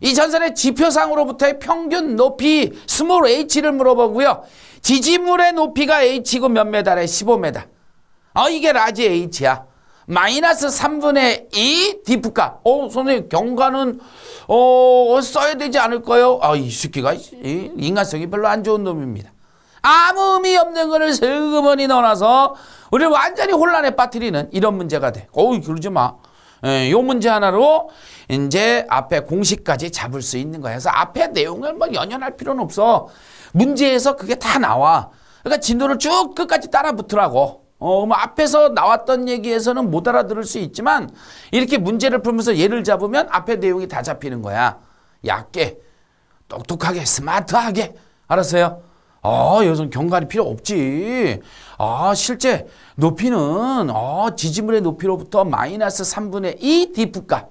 [SPEAKER 1] 이 전선의 지표상으로부터의 평균 높이 스몰 h를 물어보고요. 지지물의 높이가 h고 몇 m에 15m. 어 이게 라지 h야. 마이너스 3분의 2 디프값. 어, 선생님, 경과는, 어, 써야 되지 않을까요? 아, 이 새끼가, 이, 인간성이 별로 안 좋은 놈입니다. 아무 의미 없는 거를 슬그머니 넣어놔서 우리를 완전히 혼란에 빠뜨리는 이런 문제가 돼. 어우, 그러지 마. 예, 요 문제 하나로 이제 앞에 공식까지 잡을 수 있는 거야. 그래서 앞에 내용을 뭐 연연할 필요는 없어. 문제에서 그게 다 나와. 그러니까 진도를 쭉 끝까지 따라 붙으라고. 어, 뭐 앞에서 나왔던 얘기에서는 못 알아들을 수 있지만 이렇게 문제를 풀면서 예를 잡으면 앞에 내용이 다 잡히는 거야. 얕게, 똑똑하게, 스마트하게. 알았어요? 아, 어, 여기서 경관이 필요 없지. 아, 실제 높이는 아, 지지물의 높이로부터 마이너스 3분의 2 d프값.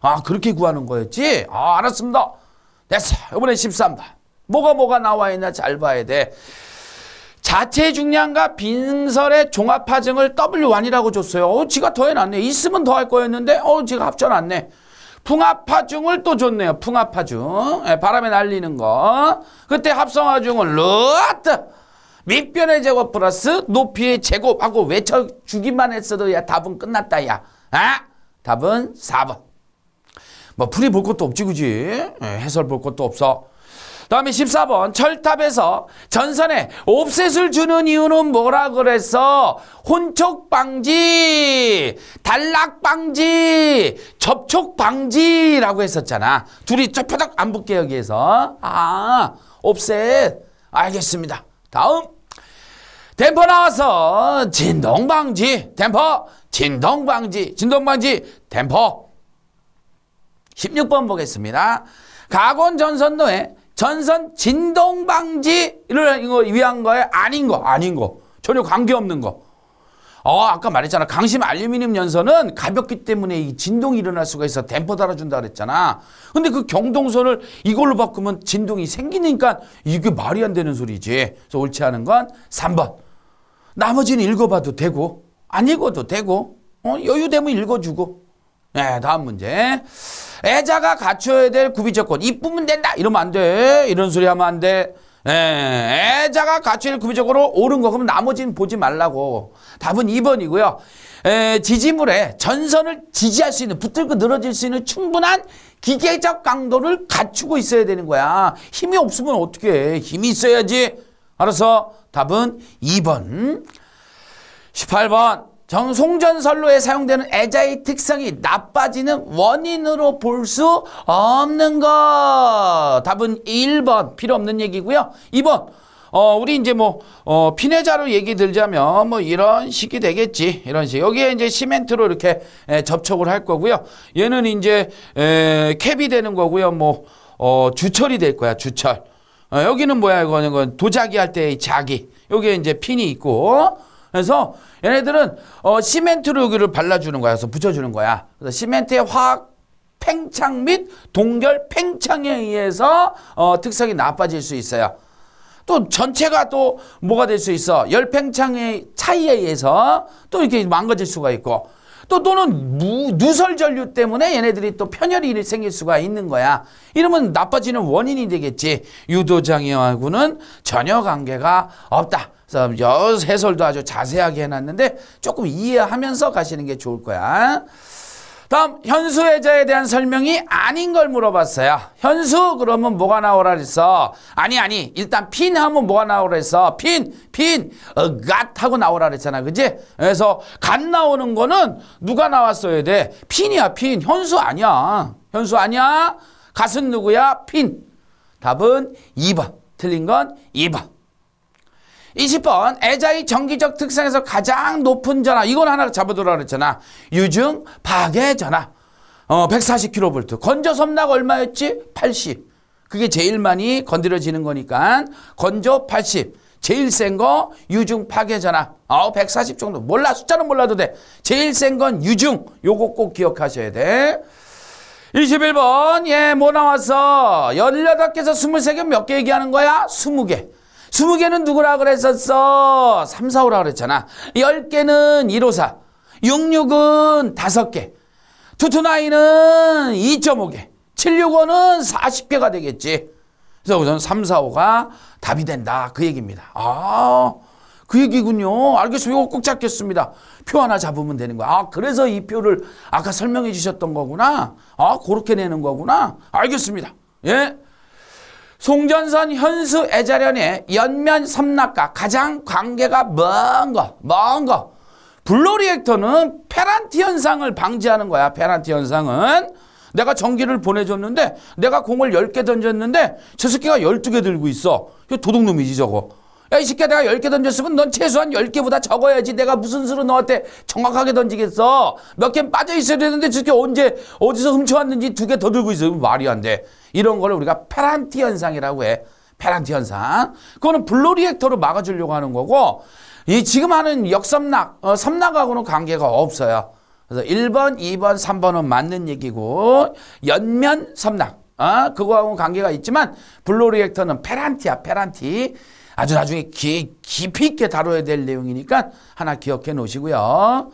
[SPEAKER 1] 아, 그렇게 구하는 거였지? 아, 알았습니다. 됐어. 이번에 13번. 뭐가 뭐가 나와 있나 잘 봐야 돼. 자체 중량과 빈설의 종합파증을 W1이라고 줬어요. 어, 지가 더해놨네. 있으면 더할 거였는데 어, 지가 합쳐놨네. 풍압파중을 또 줬네요. 풍압파중. 예, 바람에 날리는 거. 그때 합성화중은 루트 밑변의 제곱 플러스 높이의 제곱하고 외쳐주기만 했어도 야 답은 끝났다 야. 아? 답은 4번. 뭐 풀이 볼 것도 없지 그지? 예, 해설 볼 것도 없어. 다음에 14번 철탑에서 전선에 옵셋을 주는 이유는 뭐라 그래서 혼촉 방지, 단락 방지, 접촉 방지라고 했었잖아. 둘이 쩌표덕 안 붙게 여기에서. 아, 옵셋. 알겠습니다. 다음. 댐퍼 나와서 진동 방지, 댐퍼, 진동 방지, 진동 방지, 댐퍼. 16번 보겠습니다. 가곤 전선도에 전선 진동 방지를 위한 거에 아닌 거, 아닌 거. 전혀 관계없는 거. 어, 아까 말했잖아. 강심 알루미늄 연선은 가볍기 때문에 이 진동이 일어날 수가 있어. 댐퍼 달아준다 그랬잖아. 근데 그 경동선을 이걸로 바꾸면 진동이 생기니까 이게 말이 안 되는 소리지. 그래서 옳지 않은 건 3번. 나머지는 읽어봐도 되고, 안 읽어도 되고, 어, 여유되면 읽어주고. 네, 다음 문제. 애자가 갖춰야 될 구비조건. 이쁘면 된다. 이러면 안 돼. 이런 소리 하면 안 돼. 예, 애자가 갖 가치를 구비적으로 옳은 거 그러면 나머지는 보지 말라고 답은 2번이고요 에, 예, 지지물에 전선을 지지할 수 있는 붙들고 늘어질 수 있는 충분한 기계적 강도를 갖추고 있어야 되는 거야 힘이 없으면 어떻게 해 힘이 있어야지 알아서 답은 2번 18번 전송전설로에 사용되는 애자의 특성이 나빠지는 원인으로 볼 수 없는 것. 답은 1번. 필요 없는 얘기고요. 2번. 어, 우리 이제 뭐, 어, 피내자로 얘기 들자면 뭐 이런 식이 되겠지. 이런 식. 여기에 이제 시멘트로 이렇게 에, 접촉을 할 거고요. 얘는 이제, 에, 캡이 되는 거고요. 뭐, 어, 주철이 될 거야. 주철. 어, 여기는 뭐야. 이거는 도자기 할 때의 자기. 여기에 이제 핀이 있고. 그래서 얘네들은 어, 시멘트로 여기를 발라주는 거야. 그래서 붙여주는 거야. 그래서 시멘트의 화학 팽창 및 동결 팽창에 의해서 어, 특성이 나빠질 수 있어요. 또 전체가 또 뭐가 될 수 있어. 열팽창의 차이에 의해서 또 이렇게 망가질 수가 있고 또 또는 무, 누설 전류 때문에 얘네들이 또편혈이 생길 수가 있는 거야. 이러면 나빠지는 원인이 되겠지. 유도장애하고는 전혀 관계가 없다. 그래여 해설도 아주 자세하게 해놨는데 조금 이해하면서 가시는 게 좋을 거야. 다음 현수회자에 대한 설명이 아닌 걸 물어봤어요. 현수 그러면 뭐가 나오라 그랬어? 아니 아니 일단 핀 하면 뭐가 나오라 그랬어? 핀, 핀, 어, 갓 하고 나오라 그랬잖아. 그지? 그래서 갓 나오는 거는 누가 나왔어야 돼? 핀이야 핀. 현수 아니야. 현수 아니야. 갓은 누구야? 핀. 답은 2번. 틀린 건 2번. 2 0번 애자의 정기적 특성에서 가장 높은 전압 이건 하나 잡아두라 그랬잖아. 유증 박의 전압 어, 140kV 건조 섬락 얼마였지? 80 그게 제일 많이 건드려지는 거니까 건조 80 제일 센 거 유증 파괴 전화 어, 140 정도 몰라 숫자는 몰라도 돼 제일 센 건 유증 요거 꼭 기억하셔야 돼2 1번예뭐 나왔어? 1 8 개에서 2 3개몇 개 얘기하는 거야? 2 0개 스무 개는 누구라 그랬었어? 삼 사오라 그랬잖아. 열개는 일 오사. 육육은 다섯 개. 투투나이는 이점 오 개. 칠육오는 사십 개가 되겠지. 그래서 우선 삼 사오가 답이 된다. 그 얘기입니다. 아, 그 얘기군요. 알겠습니다. 이거 꼭 잡겠습니다. 표 하나 잡으면 되는 거야. 아, 그래서 이 표를 아까 설명해 주셨던 거구나. 아, 그렇게 내는 거구나. 알겠습니다. 예? 송전선 현수 애자련의 연면 섬락과 가장 관계가 먼 거, 먼 거. 블로리액터는 페란티 현상을 방지하는 거야. 페란티 현상은. 내가 전기를 보내줬는데 내가 공을 10개 던졌는데 저 새끼가 12개 들고 있어. 이 도둑놈이지 저거. 야 이 새끼야 내가 10개 던졌으면 넌 최소한 10개보다 적어야지 내가 무슨 수로 너한테 정확하게 던지겠어. 몇 개 빠져있어야 되는데 저 새끼 언제 어디서 훔쳐왔는지 두 개 더 들고 있어. 말이 안 돼. 이런 걸 우리가 페란티 현상이라고 해. 페란티 현상. 그거는 블루리액터로 막아주려고 하는 거고 이 지금 하는 역섬락 어, 섬락하고는 관계가 없어요. 그래서 1번, 2번, 3번은 맞는 얘기고 연면 섬락 어? 그거하고 는 관계가 있지만 블루리액터는 페란티야, 페란티. 아주 나중에 기, 깊이 있게 다뤄야 될 내용이니까 하나 기억해 놓으시고요.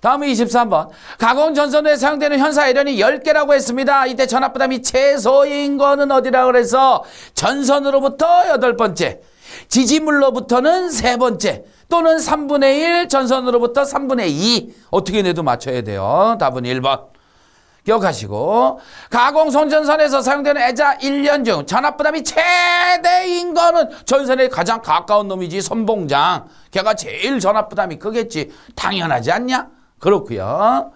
[SPEAKER 1] 다음은 23번. 가공 전선에 사용되는 현사 이론이 10개라고 했습니다. 이때 전압 부담이 최소인 거는 어디라 그래서 전선으로부터 8 번째, 지지물로부터는 3 번째, 또는 3분의 1, 전선으로부터 3분의 2. 어떻게 내도 맞춰야 돼요. 답은 1번. 기억하시고 가공 손전선에서 사용되는 애자 1년 중 전압 부담이 최대인 거는 전선에 가장 가까운 놈이지 선봉장 걔가 제일 전압 부담이 크겠지 당연하지 않냐? 그렇고요.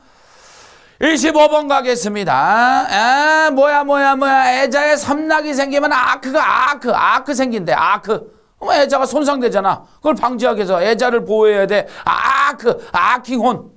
[SPEAKER 1] 25번 가겠습니다. 아, 뭐야 뭐야 뭐야 애자에 섬락이 생기면 아크가 아크 아크 생긴대 아크 애자가 손상되잖아. 그걸 방지하기 위해서 애자를 보호해야 돼. 아크 아킹혼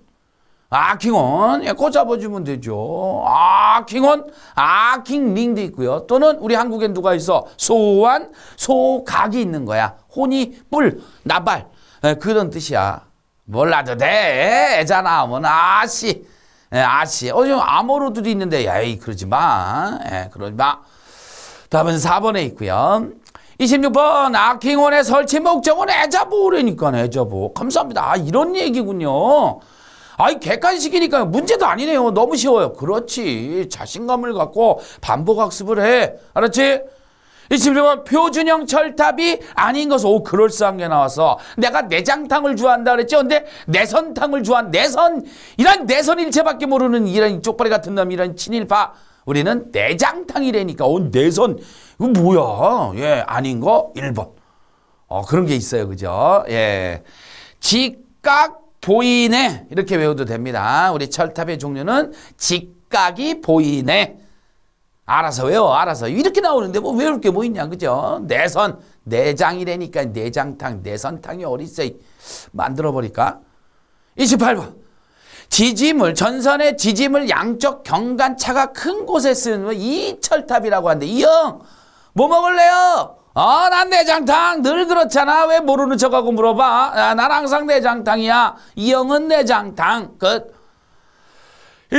[SPEAKER 1] 아킹혼 예, 꽂아보시면 되죠. 아킹혼 아킹링도 있고요. 또는 우리 한국엔 누가 있어 소완 소각이 있는 거야. 혼이 뿔 나발 예, 그런 뜻이야. 몰라도 돼. 애잖아. 뭐 아씨. 예, 아씨. 어, 지금 암호로들이 있는데, 야이 그러지 마. 예, 그러지 마. 답은 4번에 있고요. 26번 아킹원의 설치 목적은 애자보호라니까 애자보호. 감사합니다. 아, 이런 얘기군요. 아 이 객관식이니까 문제도 아니네요. 너무 쉬워요. 그렇지. 자신감을 갖고 반복학습을 해. 알았지? 27번 표준형 철탑이 아닌 것은 오 그럴싸한 게 나와서 내가 내장탕을 좋아한다 그랬죠. 근데 내선탕을 좋아한 내선 이런 내선일체밖에 모르는 이런 쪽발이 같은 놈 이런 친일파 우리는 내장탕이래니까 어 내선 이거 뭐야? 예, 아닌 거 1번. 어, 그런 게 있어요. 그죠? 예. 직각 보이네. 이렇게 외워도 됩니다. 우리 철탑의 종류는 직각이 보이네. 알아서 외워 알아서 이렇게 나오는데 뭐 외울 게 뭐 있냐 그죠? 내선 내장이래니까 내장탕 내선탕이 어딨어 만들어버릴까? 28번 지짐을 전선의 지짐을 양쪽 경간차가 큰 곳에 쓰는 이철탑이라고 하는데 이형 뭐 먹을래요? 어, 난 내장탕 늘 그렇잖아. 왜 모르는 척하고 물어봐. 아, 난 항상 내장탕이야. 이 형은 내장탕. 끝.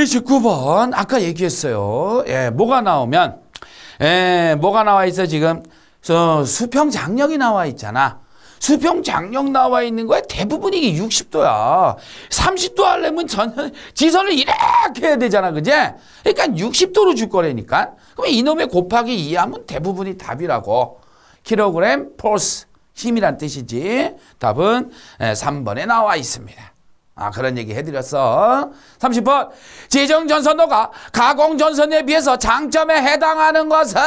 [SPEAKER 1] 19번 아까 얘기했어요. 예, 뭐가 나오면 예, 뭐가 나와 있어 지금 저 수평 장력이 나와 있잖아. 수평 장력 나와 있는 거에 대부분이 이게 60도야. 30도 하려면 전 지선을 이렇게 해야 되잖아. 그제? 그러니까 60도로 줄 거라니까. 그럼 이놈의 곱하기 2하면 대부분이 답이라고. 킬로그램 포스 힘이란 뜻이지. 답은 3번에 예, 나와 있습니다. 아 그런 얘기 해드렸어. 30번 지정전선도가 가공전선에 비해서 장점에 해당하는 것은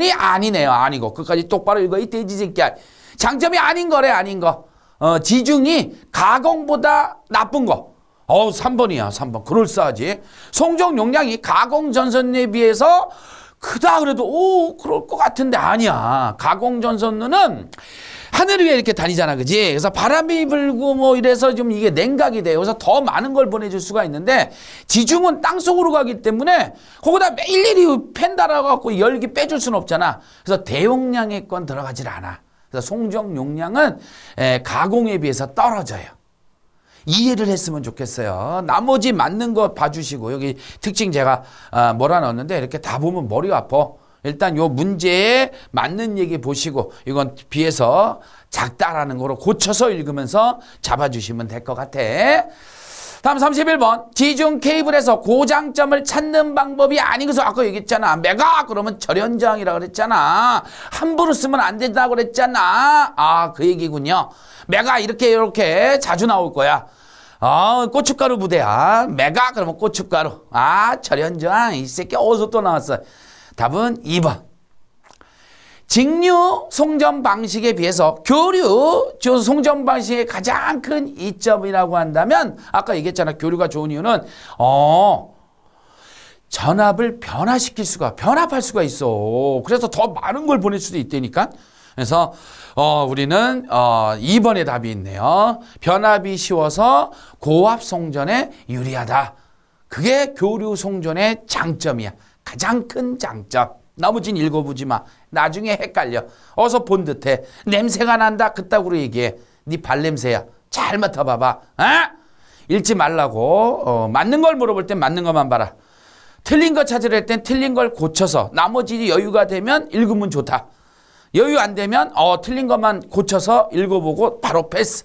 [SPEAKER 1] 이 아니네요. 아니고 끝까지 똑바로 읽어 이 돼지 새끼야. 장점이 아닌 거래 아닌 거. 어, 지중이 가공보다 나쁜 거. 어 3번이야 3번 그럴싸하지. 송정 용량이 가공전선에 비해서 크다 그래도 오 그럴 것 같은데 아니야. 가공전선은 하늘 위에 이렇게 다니잖아. 그지? 그래서 바람이 불고 뭐 이래서 좀 이게 냉각이 돼요. 그래서 더 많은 걸 보내줄 수가 있는데 지중은 땅속으로 가기 때문에 거기다 일일이 팬 달아갖고 열기 빼줄 수는 없잖아. 그래서 대용량의 건 들어가질 않아. 그래서 송정 용량은 에, 가공에 비해서 떨어져요. 이해를 했으면 좋겠어요. 나머지 맞는 거 봐주시고 여기 특징 제가 어, 몰아넣었는데 이렇게 다 보면 머리가 아파. 일단 요 문제에 맞는 얘기 보시고 이건 비해서 작다라는 거로 고쳐서 읽으면서 잡아주시면 될 것 같아. 다음 31번 지중 케이블에서 고장점을 찾는 방법이 아니고서 아까 얘기했잖아 메가 그러면 절연장이라 고 그랬잖아 함부로 쓰면 안 된다고 그랬잖아 아 그 얘기군요 메가 이렇게 이렇게 자주 나올 거야 어 고춧가루 부대야 메가 그러면 고춧가루 아 절연장 이 새끼 어디서 또 나왔어 답은 2번. 직류 송전 방식에 비해서 교류 송전 방식의 가장 큰 이점이라고 한다면 아까 얘기했잖아. 교류가 좋은 이유는 어 전압을 변화시킬 수가 변압할 수가 있어. 그래서 더 많은 걸 보낼 수도 있다니까. 그래서 어, 우리는 어, 2번의 답이 있네요. 변압이 쉬워서 고압 송전에 유리하다. 그게 교류 송전의 장점이야. 가장 큰 장점. 나머진 읽어보지 마. 나중에 헷갈려. 어서 본 듯해. 냄새가 난다. 그따구로 얘기해. 네 발냄새야. 잘 맡아봐봐. 어? 읽지 말라고. 어, 맞는 걸 물어볼 땐 맞는 것만 봐라. 틀린 거 찾으려 땐 틀린 걸 고쳐서 나머지 여유가 되면 읽으면 좋다. 여유 안 되면 어 틀린 것만 고쳐서 읽어보고 바로 패스.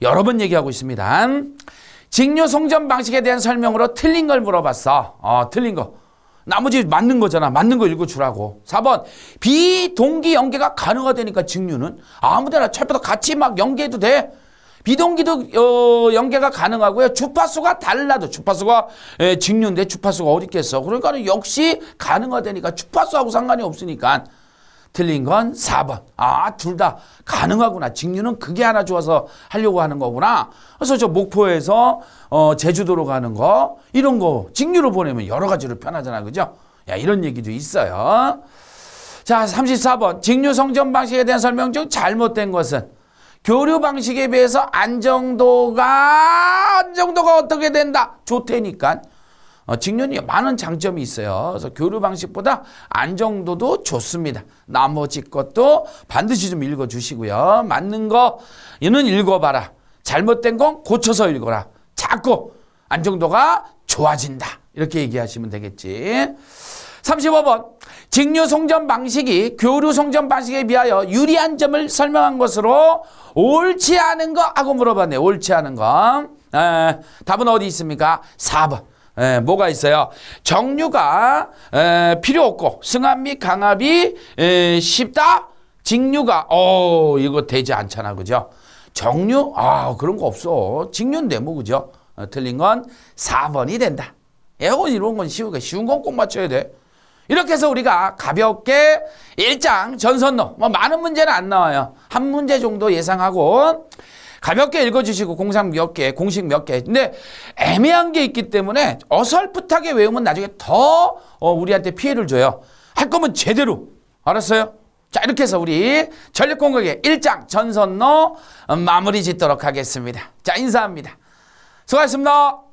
[SPEAKER 1] 여러 번 얘기하고 있습니다. 직류 송전 방식에 대한 설명으로 틀린 걸 물어봤어. 어 틀린 거. 나머지 맞는 거잖아. 맞는 거 읽어주라고. 4번 비동기 연계가 가능하다니까 직류는 아무데나 철보다 같이 막 연계해도 돼. 비동기도 어, 연계가 가능하고요. 주파수가 달라도 주파수가 에, 예, 직류인데 주파수가 어딨겠어 그러니까 는 역시 가능하다니까 주파수하고 상관이 없으니까 틀린 건 4번. 아, 둘 다 가능하구나. 직류는 그게 하나 좋아서 하려고 하는 거구나. 그래서 저 목포에서 어, 제주도로 가는 거 이런 거 직류로 보내면 여러 가지로 편하잖아. 그죠? 야, 이런 얘기도 있어요. 자, 34번. 직류 성전 방식에 대한 설명 중 잘못된 것은 교류 방식에 비해서 안정도가 안정도가 어떻게 된다? 좋다니까. 어, 직륜이 많은 장점이 있어요. 그래서 교류 방식보다 안정도도 좋습니다. 나머지 것도 반드시 좀 읽어주시고요. 맞는 거는 읽어봐라. 잘못된 건 고쳐서 읽어라. 자꾸 안정도가 좋아진다. 이렇게 얘기하시면 되겠지. 35번 직류 송전 방식이 교류 송전 방식에 비하여 유리한 점을 설명한 것으로 옳지 않은 거 하고 물어봤네 옳지 않은 거 에, 답은 어디 있습니까? 4번 에, 예, 뭐가 있어요? 정류가 에, 예, 필요 없고 승합 및 강압이 에, 예, 쉽다? 직류가 어 이거 되지 않잖아 그죠? 정류? 아 그런 거 없어. 직류인데 뭐 그죠? 어, 틀린 건 4번이 된다. 에건 이런 건쉬우니 쉬운 건 꼭 맞춰야 돼. 이렇게 해서 우리가 가볍게 일장 전선로 뭐 많은 문제는 안 나와요. 한 문제 정도 예상하고 가볍게 읽어주시고 공상 몇 개, 공식 몇 개. 근데 애매한 게 있기 때문에 어설프하게 외우면 나중에 더 어, 우리한테 피해를 줘요. 할 거면 제대로. 알았어요? 자 이렇게 해서 우리 전력공격의 1장 전선로 마무리 짓도록 하겠습니다. 자 인사합니다. 수고하셨습니다.